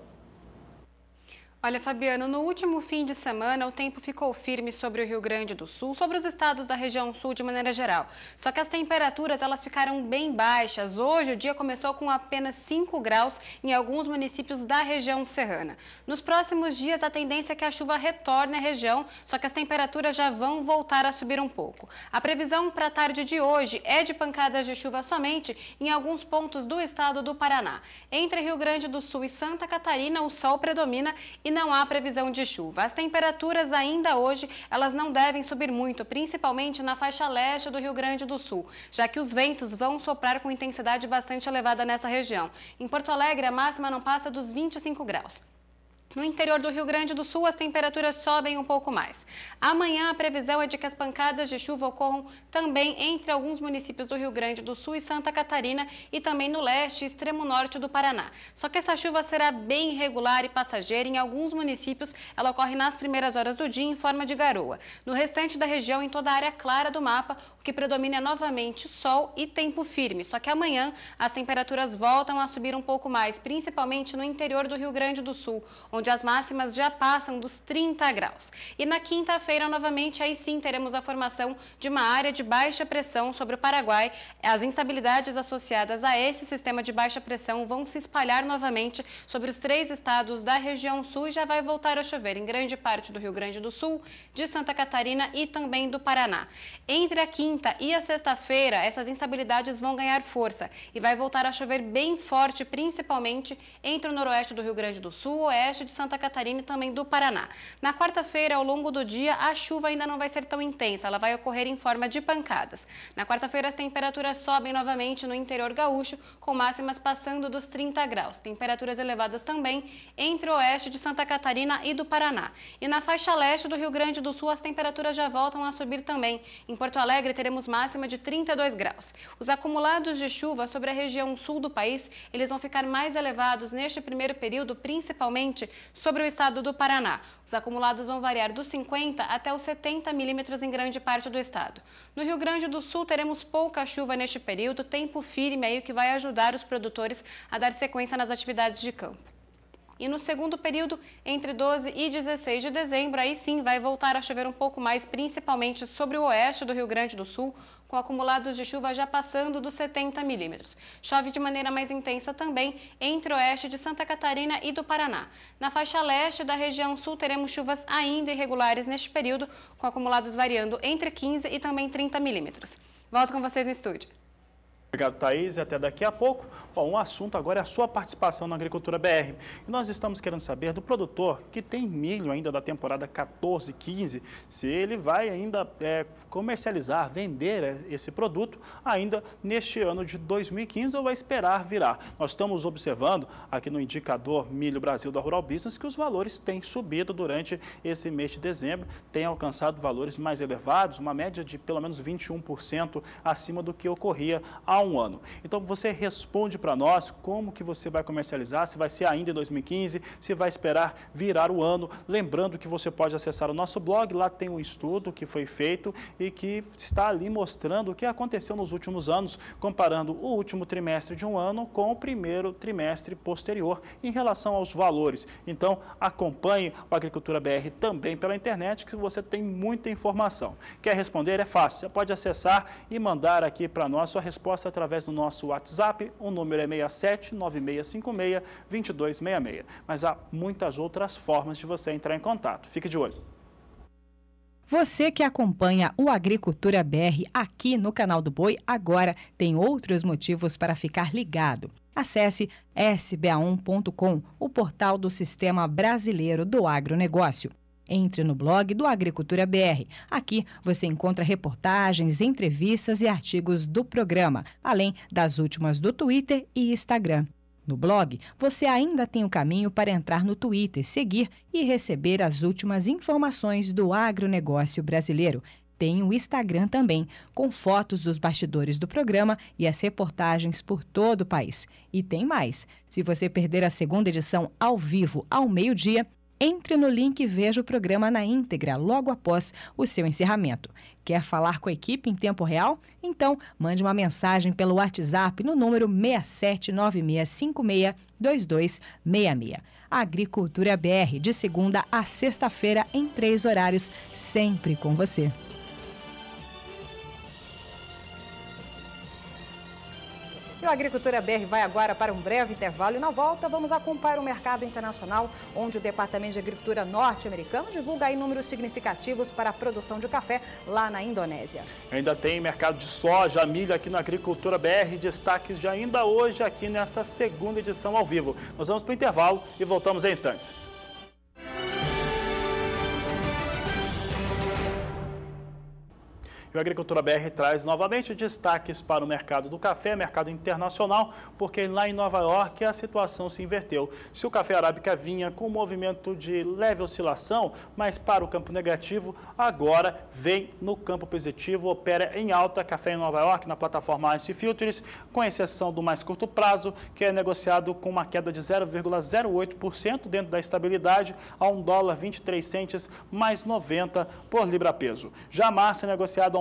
Olha, Fabiano, no último fim de semana, o tempo ficou firme sobre o Rio Grande do Sul, sobre os estados da região sul de maneira geral. Só que as temperaturas, elas ficaram bem baixas. Hoje, o dia começou com apenas 5 graus em alguns municípios da região serrana. Nos próximos dias, a tendência é que a chuva retorne à região, só que as temperaturas já vão voltar a subir um pouco. A previsão para a tarde de hoje é de pancadas de chuva somente em alguns pontos do estado do Paraná. Entre Rio Grande do Sul e Santa Catarina, o sol predomina e e não há previsão de chuva. As temperaturas ainda hoje, elas não devem subir muito, principalmente na faixa leste do Rio Grande do Sul, já que os ventos vão soprar com intensidade bastante elevada nessa região. Em Porto Alegre, a máxima não passa dos 25 graus. No interior do Rio Grande do Sul, as temperaturas sobem um pouco mais. Amanhã, a previsão é de que as pancadas de chuva ocorram também entre alguns municípios do Rio Grande do Sul e Santa Catarina e também no leste e extremo norte do Paraná. Só que essa chuva será bem irregular e passageira. Em alguns municípios, ela ocorre nas primeiras horas do dia em forma de garoa. No restante da região, em toda a área clara do mapa, o que predomina é novamente sol e tempo firme. Só que amanhã, as temperaturas voltam a subir um pouco mais, principalmente no interior do Rio Grande do Sul, onde onde as máximas já passam dos 30 graus. E na quinta-feira, novamente, aí sim teremos a formação de uma área de baixa pressão sobre o Paraguai. As instabilidades associadas a esse sistema de baixa pressão vão se espalhar novamente sobre os três estados da região sul e já vai voltar a chover em grande parte do Rio Grande do Sul, de Santa Catarina e também do Paraná. Entre a quinta e a sexta-feira, essas instabilidades vão ganhar força e vai voltar a chover bem forte, principalmente entre o noroeste do Rio Grande do Sul, oeste de de Santa Catarina e também do Paraná. Na quarta-feira, ao longo do dia, a chuva ainda não vai ser tão intensa, ela vai ocorrer em forma de pancadas. Na quarta-feira, as temperaturas sobem novamente no interior gaúcho, com máximas passando dos 30 graus. Temperaturas elevadas também entre o oeste de Santa Catarina e do Paraná. E na faixa leste do Rio Grande do Sul, as temperaturas já voltam a subir também. Em Porto Alegre, teremos máxima de 32 graus. Os acumulados de chuva sobre a região sul do país, eles vão ficar mais elevados neste primeiro período, principalmente Sobre o estado do Paraná, os acumulados vão variar dos 50 até os 70 milímetros em grande parte do estado. No Rio Grande do Sul, teremos pouca chuva neste período, tempo firme aí que vai ajudar os produtores a dar sequência nas atividades de campo. E no segundo período, entre 12 e 16 de dezembro, aí sim vai voltar a chover um pouco mais, principalmente sobre o oeste do Rio Grande do Sul, com acumulados de chuva já passando dos 70 milímetros. Chove de maneira mais intensa também entre o oeste de Santa Catarina e do Paraná. Na faixa leste da região sul, teremos chuvas ainda irregulares neste período, com acumulados variando entre 15 e também 30 milímetros. Volto com vocês no estúdio. Obrigado, Thaís. E até daqui a pouco. Bom, um assunto agora é a sua participação na Agricultura BR. E nós estamos querendo saber do produtor que tem milho ainda da temporada 14, 15, se ele vai ainda é, comercializar, vender é, esse produto ainda neste ano de 2015 ou vai esperar virar. Nós estamos observando aqui no indicador Milho Brasil da Rural Business que os valores têm subido durante esse mês de dezembro, têm alcançado valores mais elevados, uma média de pelo menos 21% acima do que ocorria ao um ano. Então você responde para nós como que você vai comercializar, se vai ser ainda em 2015, se vai esperar virar o ano. Lembrando que você pode acessar o nosso blog, lá tem um estudo que foi feito e que está ali mostrando o que aconteceu nos últimos anos, comparando o último trimestre de um ano com o primeiro trimestre posterior em relação aos valores. Então acompanhe o Agricultura BR também pela internet, que você tem muita informação. Quer responder? É fácil. Você pode acessar e mandar aqui para nós sua resposta através do nosso WhatsApp. O número é 67 9656 2266. Mas há muitas outras formas de você entrar em contato. Fique de olho. Você que acompanha o Agricultura BR aqui no canal do Boi, agora tem outros motivos para ficar ligado. Acesse sba1.com, o portal do Sistema Brasileiro do Agronegócio entre no blog do Agricultura BR. Aqui você encontra reportagens, entrevistas e artigos do programa, além das últimas do Twitter e Instagram. No blog, você ainda tem o caminho para entrar no Twitter, seguir e receber as últimas informações do agronegócio brasileiro. Tem o Instagram também, com fotos dos bastidores do programa e as reportagens por todo o país. E tem mais! Se você perder a segunda edição ao vivo ao meio-dia, entre no link e veja o programa na íntegra logo após o seu encerramento. Quer falar com a equipe em tempo real? Então, mande uma mensagem pelo WhatsApp no número 6796562266. Agricultura BR, de segunda a sexta-feira, em três horários, sempre com você. E o Agricultura BR vai agora para um breve intervalo e na volta vamos acompanhar o mercado internacional, onde o Departamento de Agricultura norte-americano divulga aí números significativos para a produção de café lá na Indonésia. Ainda tem mercado de soja, milho aqui na Agricultura BR, destaques de ainda hoje aqui nesta segunda edição ao vivo. Nós vamos para o intervalo e voltamos em instantes. E o Agricultura BR traz novamente destaques para o mercado do café, mercado internacional, porque lá em Nova York a situação se inverteu. Se o café arábica vinha com um movimento de leve oscilação, mas para o campo negativo, agora vem no campo positivo, opera em alta café em Nova York na plataforma Ice Filters, com exceção do mais curto prazo, que é negociado com uma queda de 0,08% dentro da estabilidade a 1 dólar 23 centes mais 90 por libra peso. Já março é negociado a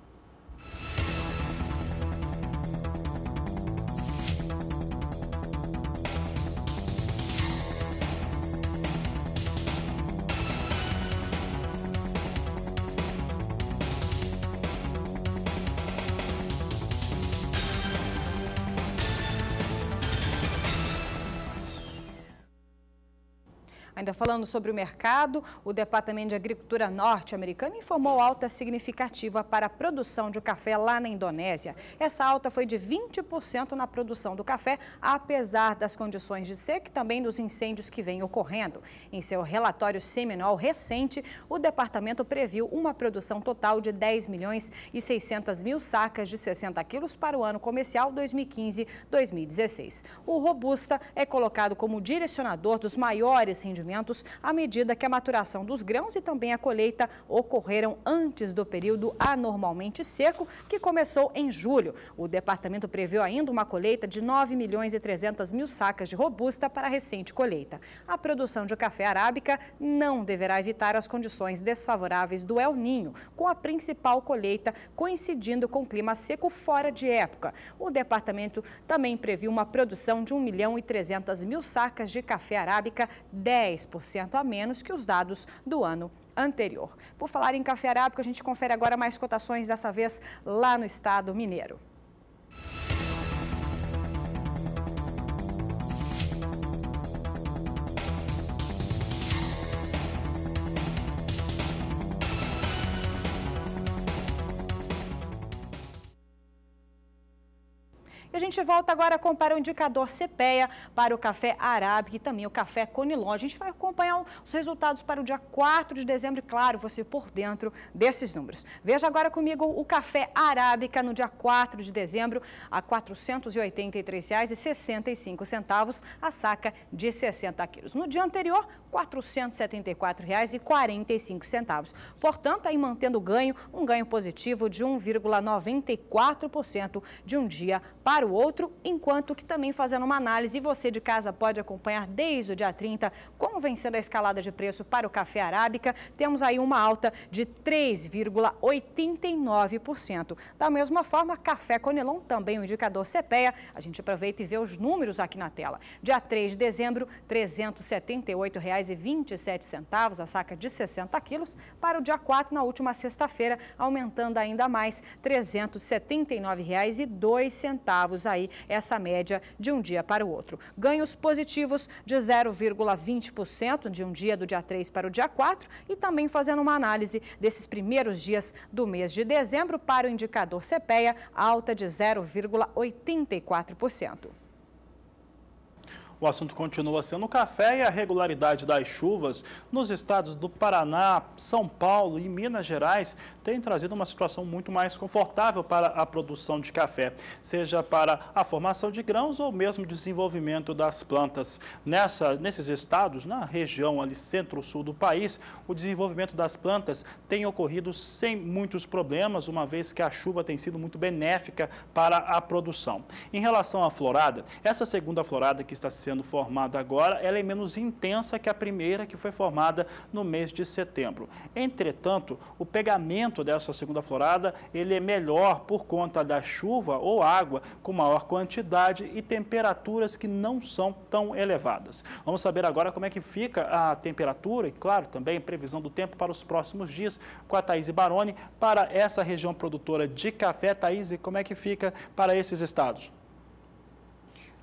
Falando sobre o mercado, o Departamento de Agricultura norte-americano informou alta significativa para a produção de café lá na Indonésia. Essa alta foi de 20% na produção do café, apesar das condições de seca e também dos incêndios que vêm ocorrendo. Em seu relatório seminal recente, o departamento previu uma produção total de 10 milhões e 600 mil sacas de 60 quilos para o ano comercial 2015-2016. O Robusta é colocado como direcionador dos maiores rendimentos alimentos à medida que a maturação dos grãos e também a colheita ocorreram antes do período anormalmente seco, que começou em julho. O departamento previu ainda uma colheita de 9 milhões e 300 mil sacas de robusta para a recente colheita. A produção de café arábica não deverá evitar as condições desfavoráveis do El Ninho, com a principal colheita coincidindo com clima seco fora de época. O departamento também previu uma produção de 1 milhão e 300 mil sacas de café arábica, 10% 2% a menos que os dados do ano anterior. Por falar em café arábica, a gente confere agora mais cotações, dessa vez lá no estado mineiro. gente volta agora a comparar o indicador CPEA para o café arábica e também o café Conilon. A gente vai acompanhar os resultados para o dia 4 de dezembro e, claro, você por dentro desses números. Veja agora comigo o café arábica no dia 4 de dezembro a R$ 483,65 a saca de 60 quilos. No dia anterior, R$ 474,45. Portanto, aí mantendo o ganho, um ganho positivo de 1,94% de um dia para o outro, enquanto que também fazendo uma análise, você de casa pode acompanhar desde o dia 30 como vencendo a escalada de preço para o café arábica. Temos aí uma alta de 3,89%. Da mesma forma, café Conelon, também o um indicador CPEA, a gente aproveita e vê os números aqui na tela. Dia 3 de dezembro, R$ 378,27 a saca de 60 quilos, para o dia 4 na última sexta-feira, aumentando ainda mais R$ 379,02 centavos aí, essa média de um dia para o outro. Ganhos positivos de 0,20% de um dia do dia 3 para o dia 4 e também fazendo uma análise desses primeiros dias do mês de dezembro para o indicador CPEA, alta de 0,84%. O assunto continua sendo o café e a regularidade das chuvas nos estados do Paraná, São Paulo e Minas Gerais tem trazido uma situação muito mais confortável para a produção de café, seja para a formação de grãos ou mesmo desenvolvimento das plantas. Nessa, nesses estados, na região ali centro-sul do país, o desenvolvimento das plantas tem ocorrido sem muitos problemas, uma vez que a chuva tem sido muito benéfica para a produção. Em relação à florada, essa segunda florada que está sendo sendo formada agora, ela é menos intensa que a primeira que foi formada no mês de setembro. Entretanto, o pegamento dessa segunda florada, ele é melhor por conta da chuva ou água com maior quantidade e temperaturas que não são tão elevadas. Vamos saber agora como é que fica a temperatura e, claro, também previsão do tempo para os próximos dias com a Thaís Baroni para essa região produtora de café. Thaís, e como é que fica para esses estados?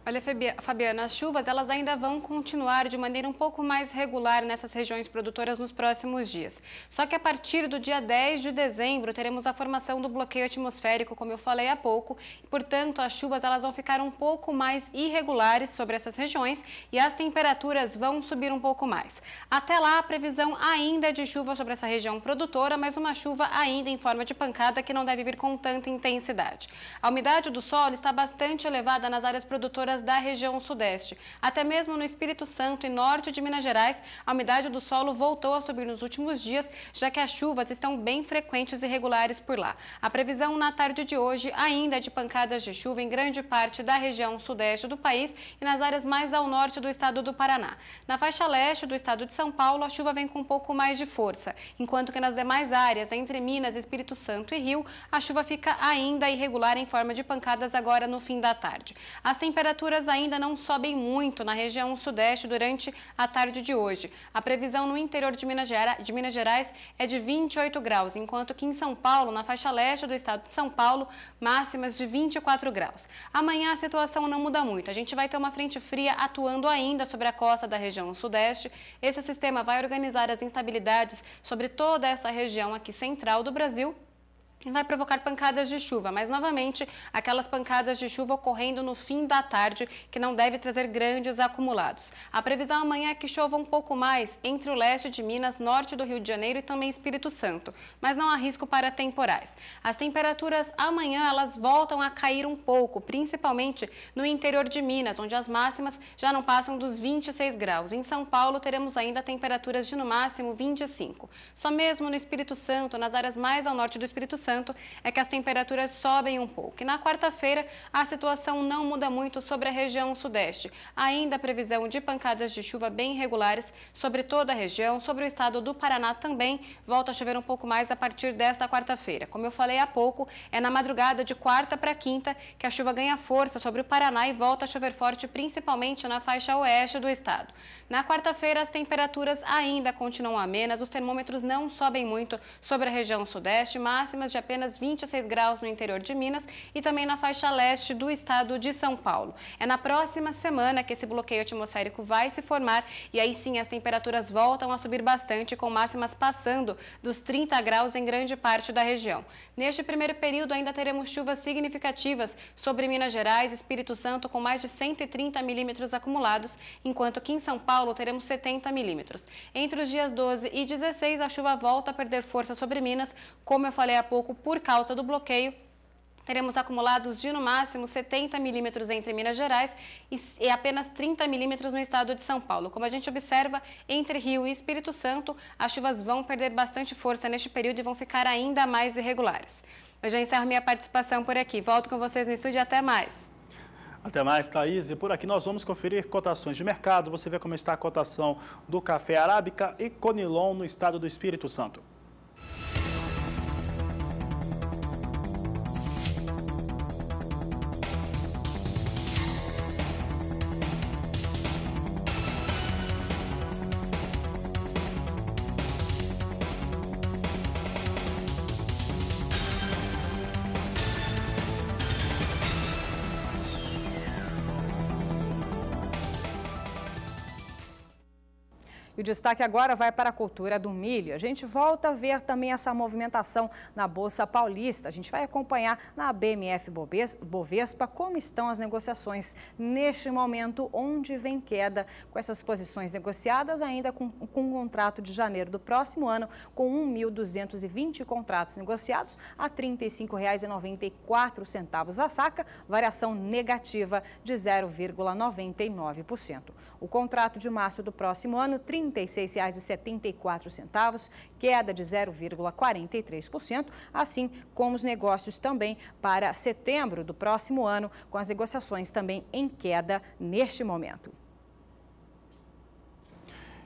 Olha, Fabiana, as chuvas elas ainda vão continuar de maneira um pouco mais regular nessas regiões produtoras nos próximos dias. Só que a partir do dia 10 de dezembro teremos a formação do bloqueio atmosférico, como eu falei há pouco. Portanto, as chuvas elas vão ficar um pouco mais irregulares sobre essas regiões e as temperaturas vão subir um pouco mais. Até lá, a previsão ainda é de chuva sobre essa região produtora, mas uma chuva ainda em forma de pancada que não deve vir com tanta intensidade. A umidade do solo está bastante elevada nas áreas produtoras da região sudeste. Até mesmo no Espírito Santo e norte de Minas Gerais, a umidade do solo voltou a subir nos últimos dias, já que as chuvas estão bem frequentes e regulares por lá. A previsão na tarde de hoje ainda é de pancadas de chuva em grande parte da região sudeste do país e nas áreas mais ao norte do estado do Paraná. Na faixa leste do estado de São Paulo, a chuva vem com um pouco mais de força, enquanto que nas demais áreas, entre Minas, Espírito Santo e Rio, a chuva fica ainda irregular em forma de pancadas agora no fim da tarde. As temperaturas temperaturas ainda não sobem muito na região sudeste durante a tarde de hoje. A previsão no interior de Minas, Gerais, de Minas Gerais é de 28 graus, enquanto que em São Paulo, na faixa leste do estado de São Paulo, máximas de 24 graus. Amanhã a situação não muda muito. A gente vai ter uma frente fria atuando ainda sobre a costa da região sudeste. Esse sistema vai organizar as instabilidades sobre toda essa região aqui central do Brasil vai provocar pancadas de chuva, mas novamente aquelas pancadas de chuva ocorrendo no fim da tarde, que não deve trazer grandes acumulados. A previsão amanhã é que chova um pouco mais entre o leste de Minas, norte do Rio de Janeiro e também Espírito Santo, mas não há risco para temporais. As temperaturas amanhã elas voltam a cair um pouco, principalmente no interior de Minas, onde as máximas já não passam dos 26 graus. Em São Paulo teremos ainda temperaturas de no máximo 25. Só mesmo no Espírito Santo, nas áreas mais ao norte do Espírito Santo, Santo é que as temperaturas sobem um pouco. E na quarta-feira, a situação não muda muito sobre a região sudeste. Ainda a previsão de pancadas de chuva bem regulares sobre toda a região, sobre o estado do Paraná também. Volta a chover um pouco mais a partir desta quarta-feira. Como eu falei há pouco, é na madrugada de quarta para quinta que a chuva ganha força sobre o Paraná e volta a chover forte, principalmente na faixa oeste do estado. Na quarta-feira, as temperaturas ainda continuam amenas, os termômetros não sobem muito sobre a região sudeste, máximas de apenas 26 graus no interior de Minas e também na faixa leste do estado de São Paulo. É na próxima semana que esse bloqueio atmosférico vai se formar e aí sim as temperaturas voltam a subir bastante, com máximas passando dos 30 graus em grande parte da região. Neste primeiro período ainda teremos chuvas significativas sobre Minas Gerais, Espírito Santo, com mais de 130 milímetros acumulados, enquanto que em São Paulo teremos 70 milímetros. Entre os dias 12 e 16, a chuva volta a perder força sobre Minas, como eu falei há pouco, pouco por causa do bloqueio teremos acumulados de no máximo 70 milímetros entre Minas Gerais e, apenas 30 milímetros no estado de São Paulo. Como a gente observa, entre Rio e Espírito Santo, as chuvas vão perder bastante força neste período e vão ficar ainda mais irregulares. Eu já encerro minha participação por aqui. Volto com vocês no estúdio até mais. Até mais, Thaís. E por aqui nós vamos conferir cotações de mercado. Você vê como está a cotação do café arábica e conilon no estado do Espírito Santo. destaque agora vai para a cultura do milho. A gente volta a ver também essa movimentação na Bolsa Paulista. A gente vai acompanhar na BMF Bovespa como estão as negociações neste momento, onde vem queda com essas posições negociadas ainda com, com um contrato de janeiro do próximo ano, com 1.220 contratos negociados a R$ 35,94 a saca, variação negativa de 0,99%. O contrato de março do próximo ano, 30 36,74, queda de 0,43%, assim como os negócios também para setembro do próximo ano, com as negociações também em queda neste momento.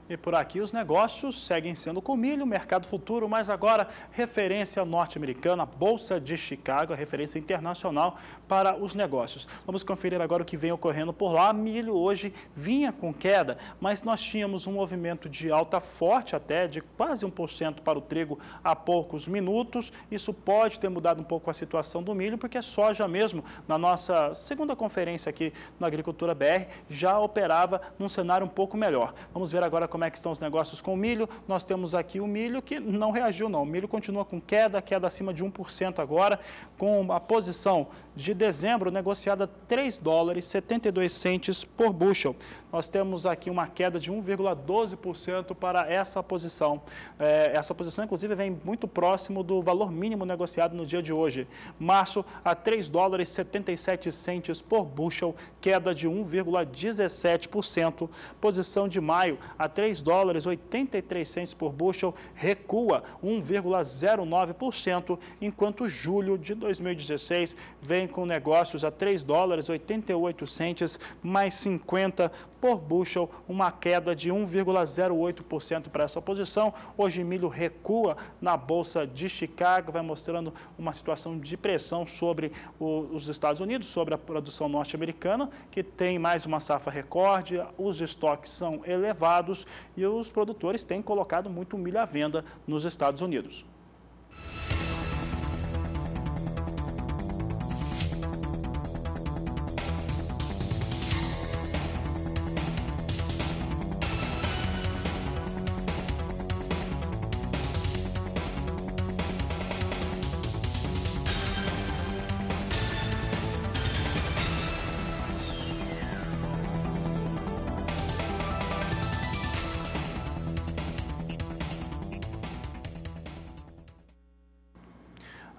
E por aqui os negócios seguem sendo com milho, mercado futuro, mas agora referência norte-americana, Bolsa de Chicago, referência internacional para os negócios. Vamos conferir agora o que vem ocorrendo por lá. Milho hoje vinha com queda, mas nós tínhamos um movimento de alta forte até, de quase 1% para o trigo há poucos minutos. Isso pode ter mudado um pouco a situação do milho, porque a é soja mesmo, na nossa segunda conferência aqui no Agricultura BR, já operava num cenário um pouco melhor. Vamos ver agora como é que estão os negócios com o milho. Nós temos aqui o milho que não reagiu não. O milho continua com queda, queda acima de 1% agora, com a posição de dezembro negociada 3 dólares 72 centes por bushel. Nós temos aqui uma queda de 1,12% para essa posição. É, essa posição, inclusive, vem muito próximo do valor mínimo negociado no dia de hoje. Março a 3 dólares 77 centes por bushel, queda de 1,17%. Posição de maio a 3 3 dólares 83 centes por bushel, recua 1,09%, enquanto julho de 2016 vem com negócios a 3 dólares 88 centes mais 50 por bushel, uma queda de 1,08% para essa posição. Hoje milho recua na bolsa de Chicago, vai mostrando uma situação de pressão sobre os Estados Unidos, sobre a produção norte-americana, que tem mais uma safra recorde, os estoques são elevados e os produtores têm colocado muito milho à venda nos Estados Unidos.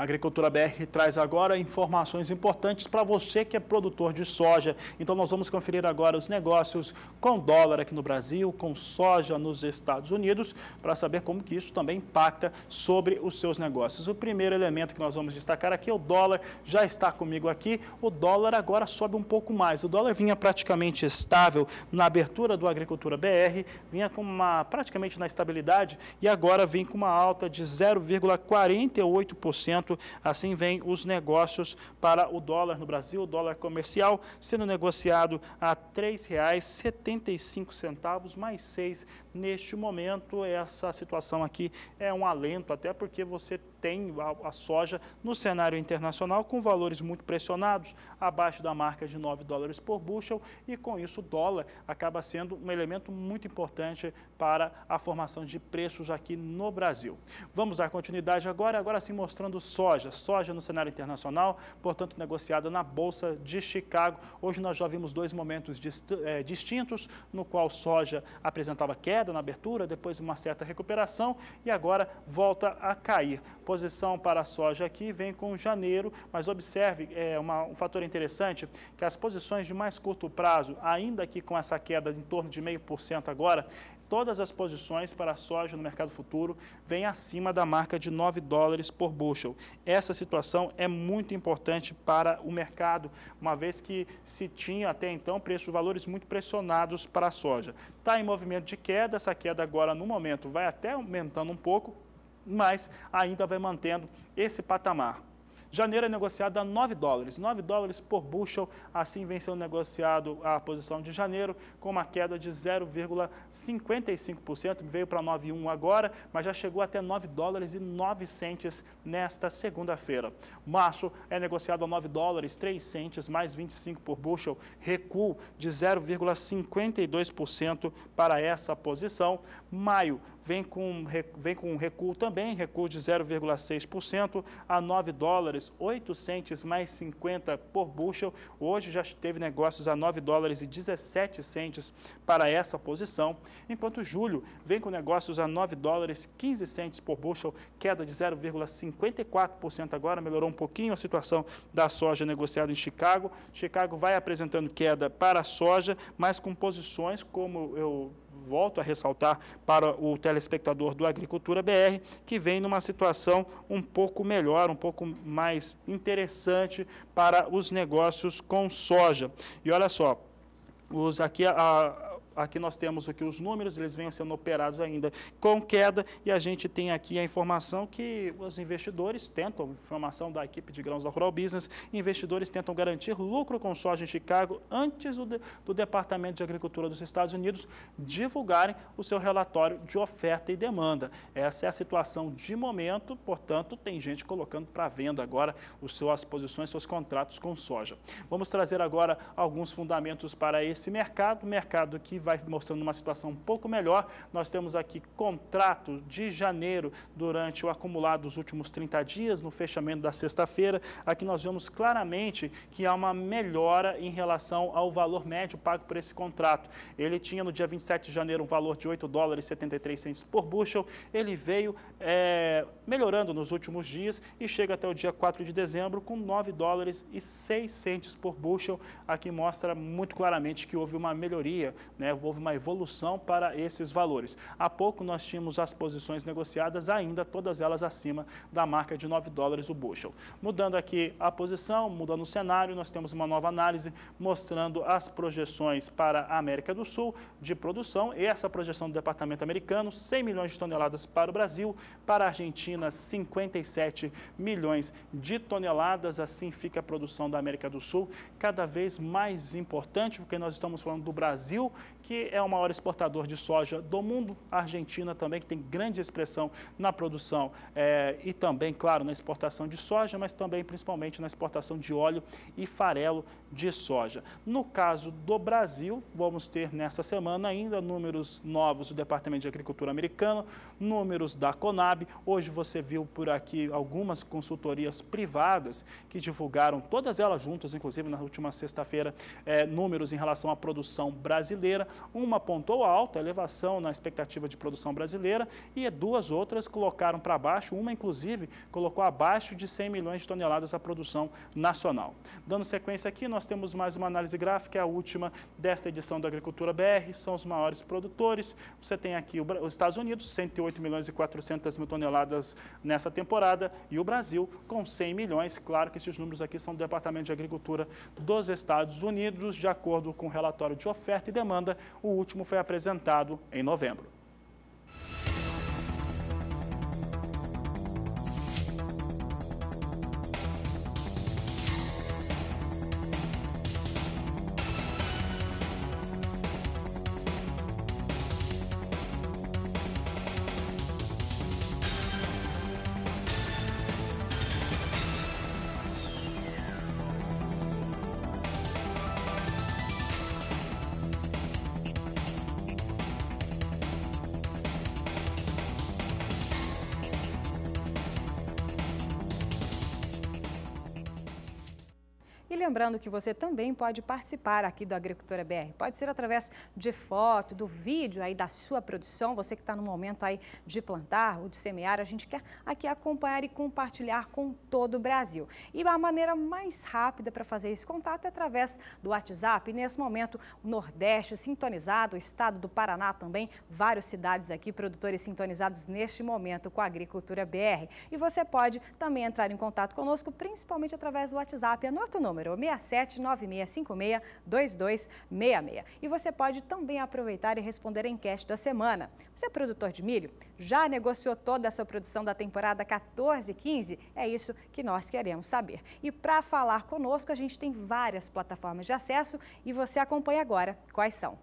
Agricultura BR traz agora informações importantes para você que é produtor de soja. Então nós vamos conferir agora os negócios com dólar aqui no Brasil, com soja nos Estados Unidos, para saber como que isso também impacta sobre os seus negócios. O primeiro elemento que nós vamos destacar aqui é o dólar. Já está comigo aqui. O dólar agora sobe um pouco mais. O dólar vinha praticamente estável na abertura do Agricultura BR, vinha com uma praticamente na estabilidade e agora vem com uma alta de 0,48% 1,8%. Assim vem os negócios para o dólar no Brasil, o dólar comercial sendo negociado a R$ 3,75 mais 6 Neste momento, essa situação aqui é um alento, até porque você tem a, a soja no cenário internacional com valores muito pressionados, abaixo da marca de 9 dólares por bushel, e com isso o dólar acaba sendo um elemento muito importante para a formação de preços aqui no Brasil. Vamos dar continuidade agora, agora sim mostrando soja, soja no cenário internacional, portanto negociada na Bolsa de Chicago. Hoje nós já vimos dois momentos dist, é, distintos, no qual soja apresentava queda, queda na abertura, depois uma certa recuperação e agora volta a cair. Posição para a soja aqui vem com janeiro, mas observe é, uma, um fator interessante, que as posições de mais curto prazo, ainda que com essa queda em torno de meio por cento agora, todas as posições para a soja no mercado futuro vem acima da marca de 9 dólares por bushel. Essa situação é muito importante para o mercado, uma vez que se tinha até então preços valores muito pressionados para a soja. Está em movimento de queda, essa queda agora no momento vai até aumentando um pouco, mas ainda vai mantendo esse patamar. Janeiro é negociado a 9 dólares, 9 dólares por bushel, assim vem sendo negociado a posição de janeiro, com uma queda de 0,55%, veio para 9,1 agora, mas já chegou até 9 dólares e 9 centes nesta segunda-feira. Março é negociado a 9 dólares, 3 centes, mais 25 por bushel, recuo de 0,52% para essa posição. Maio vem com, vem com recuo também, recuo de 0,6% a 9 dólares dólares 8 centes mais 50 por bushel. Hoje já teve negócios a 9 dólares e 17 centes para essa posição, enquanto julho vem com negócios a 9 dólares 15 centes por bushel, queda de 0,54% agora, melhorou um pouquinho a situação da soja negociada em Chicago. Chicago vai apresentando queda para a soja, mas com posições como eu volto a ressaltar para o telespectador do Agricultura BR, que vem numa situação um pouco melhor, um pouco mais interessante para os negócios com soja. E olha só, os, aqui a, aqui nós temos aqui os números, eles vêm sendo operados ainda com queda, e a gente tem aqui a informação que os investidores tentam, informação da equipe de grãos da Rural Business, investidores tentam garantir lucro com soja em Chicago antes do, do Departamento de Agricultura dos Estados Unidos divulgarem o seu relatório de oferta e demanda. Essa é a situação de momento, portanto, tem gente colocando para venda agora os suas posições, seus contratos com soja. Vamos trazer agora alguns fundamentos para esse mercado, mercado que vai mostrando uma situação um pouco melhor. Nós temos aqui contrato de janeiro durante o acumulado dos últimos 30 dias, no fechamento da sexta-feira. Aqui nós vemos claramente que há uma melhora em relação ao valor médio pago por esse contrato. Ele tinha no dia 27 de janeiro um valor de 8 dólares e 73 centos por bushel. Ele veio é, melhorando nos últimos dias e chega até o dia 4 de dezembro com 9 dólares e 6 centos por bushel. Aqui mostra muito claramente que houve uma melhoria, né? houve uma evolução para esses valores. Há pouco nós tínhamos as posições negociadas, ainda todas elas acima da marca de 9 dólares o bushel. Mudando aqui a posição, mudando o cenário, nós temos uma nova análise mostrando as projeções para a América do Sul de produção e essa projeção do Departamento Americano, 100 milhões de toneladas para o Brasil, para a Argentina, 57 milhões de toneladas, assim fica a produção da América do Sul, cada vez mais importante, porque nós estamos falando do Brasil, que é o maior exportador de soja do mundo, a Argentina também, que tem grande expressão na produção é, e também, claro, na exportação de soja, mas também principalmente na exportação de óleo e farelo de soja. No caso do Brasil, vamos ter nessa semana ainda números novos do Departamento de Agricultura americano, números da Conab. Hoje você viu por aqui algumas consultorias privadas que divulgaram, todas elas juntas, inclusive na última sexta-feira, é, números em relação à produção brasileira. Uma apontou alta, elevação na expectativa de produção brasileira, e duas outras colocaram para baixo, uma inclusive colocou abaixo de 100 milhões de toneladas a produção nacional. Dando sequência aqui, nós temos mais uma análise gráfica, a última desta edição do Agricultura BR, são os maiores produtores. Você tem aqui os Estados Unidos, 108 milhões e 400 mil toneladas nessa temporada, e o Brasil com 100 milhões. Claro que esses números aqui são do Departamento de Agricultura dos Estados Unidos, de acordo com o relatório de oferta e demanda o último foi apresentado em novembro. Lembrando que você também pode participar aqui do Agricultura BR. Pode ser através de foto, do vídeo aí da sua produção, você que está no momento aí de plantar ou de semear. A gente quer aqui acompanhar e compartilhar com todo o Brasil. E a maneira mais rápida para fazer esse contato é através do WhatsApp. E nesse momento, o Nordeste sintonizado, o estado do Paraná também, várias cidades aqui, produtores sintonizados neste momento com a Agricultura BR. E você pode também entrar em contato conosco, principalmente através do WhatsApp. Anota o número, 6796562266. E você pode também aproveitar e responder a enquete da semana. Você é produtor de milho? Já negociou toda a sua produção da temporada 14-15? É isso que nós queremos saber. E para falar conosco, a gente tem várias plataformas de acesso e você acompanha agora quais são.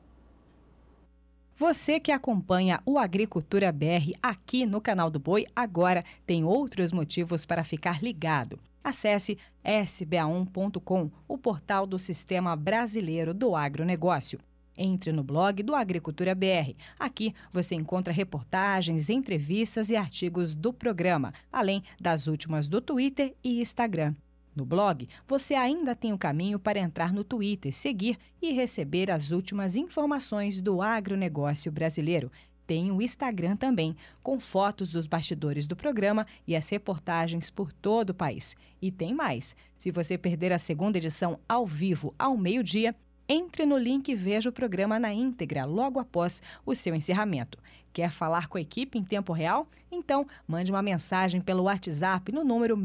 Você que acompanha o Agricultura BR aqui no canal do Boi, agora tem outros motivos para ficar ligado. Acesse sba1.com, o portal do Sistema Brasileiro do Agronegócio. Entre no blog do Agricultura BR. Aqui você encontra reportagens, entrevistas e artigos do programa, além das últimas do Twitter e Instagram. No blog, você ainda tem o caminho para entrar no Twitter, seguir e receber as últimas informações do agronegócio brasileiro tem o Instagram também, com fotos dos bastidores do programa e as reportagens por todo o país. E tem mais. Se você perder a segunda edição ao vivo ao meio-dia, entre no link e veja o programa na íntegra logo após o seu encerramento. Quer falar com a equipe em tempo real? Então, mande uma mensagem pelo WhatsApp no número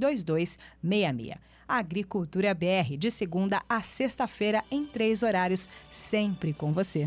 6796562266. Agricultura BR, de segunda a sexta-feira, em três horários, sempre com você.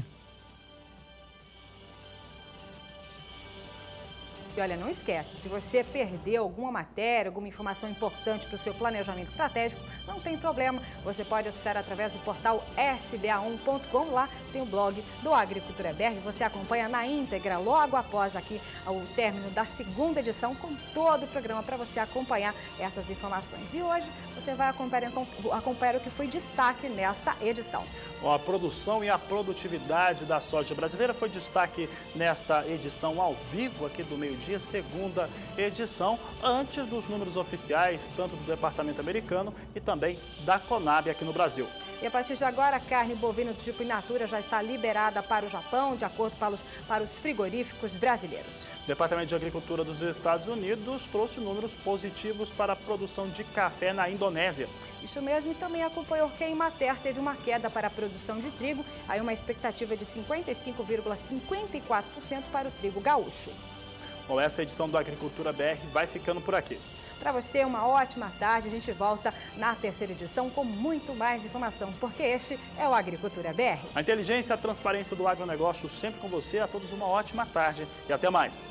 E olha, não esquece, se você perder alguma matéria, alguma informação importante para o seu planejamento estratégico, não tem problema. Você pode acessar através do portal sba1.com. Lá tem o blog do Agricultura BR. Você acompanha na íntegra logo após aqui o término da segunda edição com todo o programa para você acompanhar essas informações. E hoje você vai acompanhar, acompanhar o que foi destaque nesta edição. Bom, a produção e a produtividade da soja brasileira foi destaque nesta edição ao vivo aqui do meio-dia, segunda edição, antes dos números oficiais, tanto do Departamento Americano e também da Conab aqui no Brasil. E a partir de agora, a carne bovina do tipo in natura já está liberada para o Japão, de acordo para os, para os frigoríficos brasileiros. O Departamento de Agricultura dos Estados Unidos trouxe números positivos para a produção de café na Indonésia. Isso mesmo, e também acompanhou que a Imater teve uma queda para a produção de trigo, aí uma expectativa de 55,54% para o trigo gaúcho. Bom, essa edição do Agricultura BR vai ficando por aqui. Para você, uma ótima tarde. A gente volta na terceira edição com muito mais informação, porque este é o Agricultura BR. A inteligência e a transparência do agronegócio sempre com você. A todos uma ótima tarde e até mais.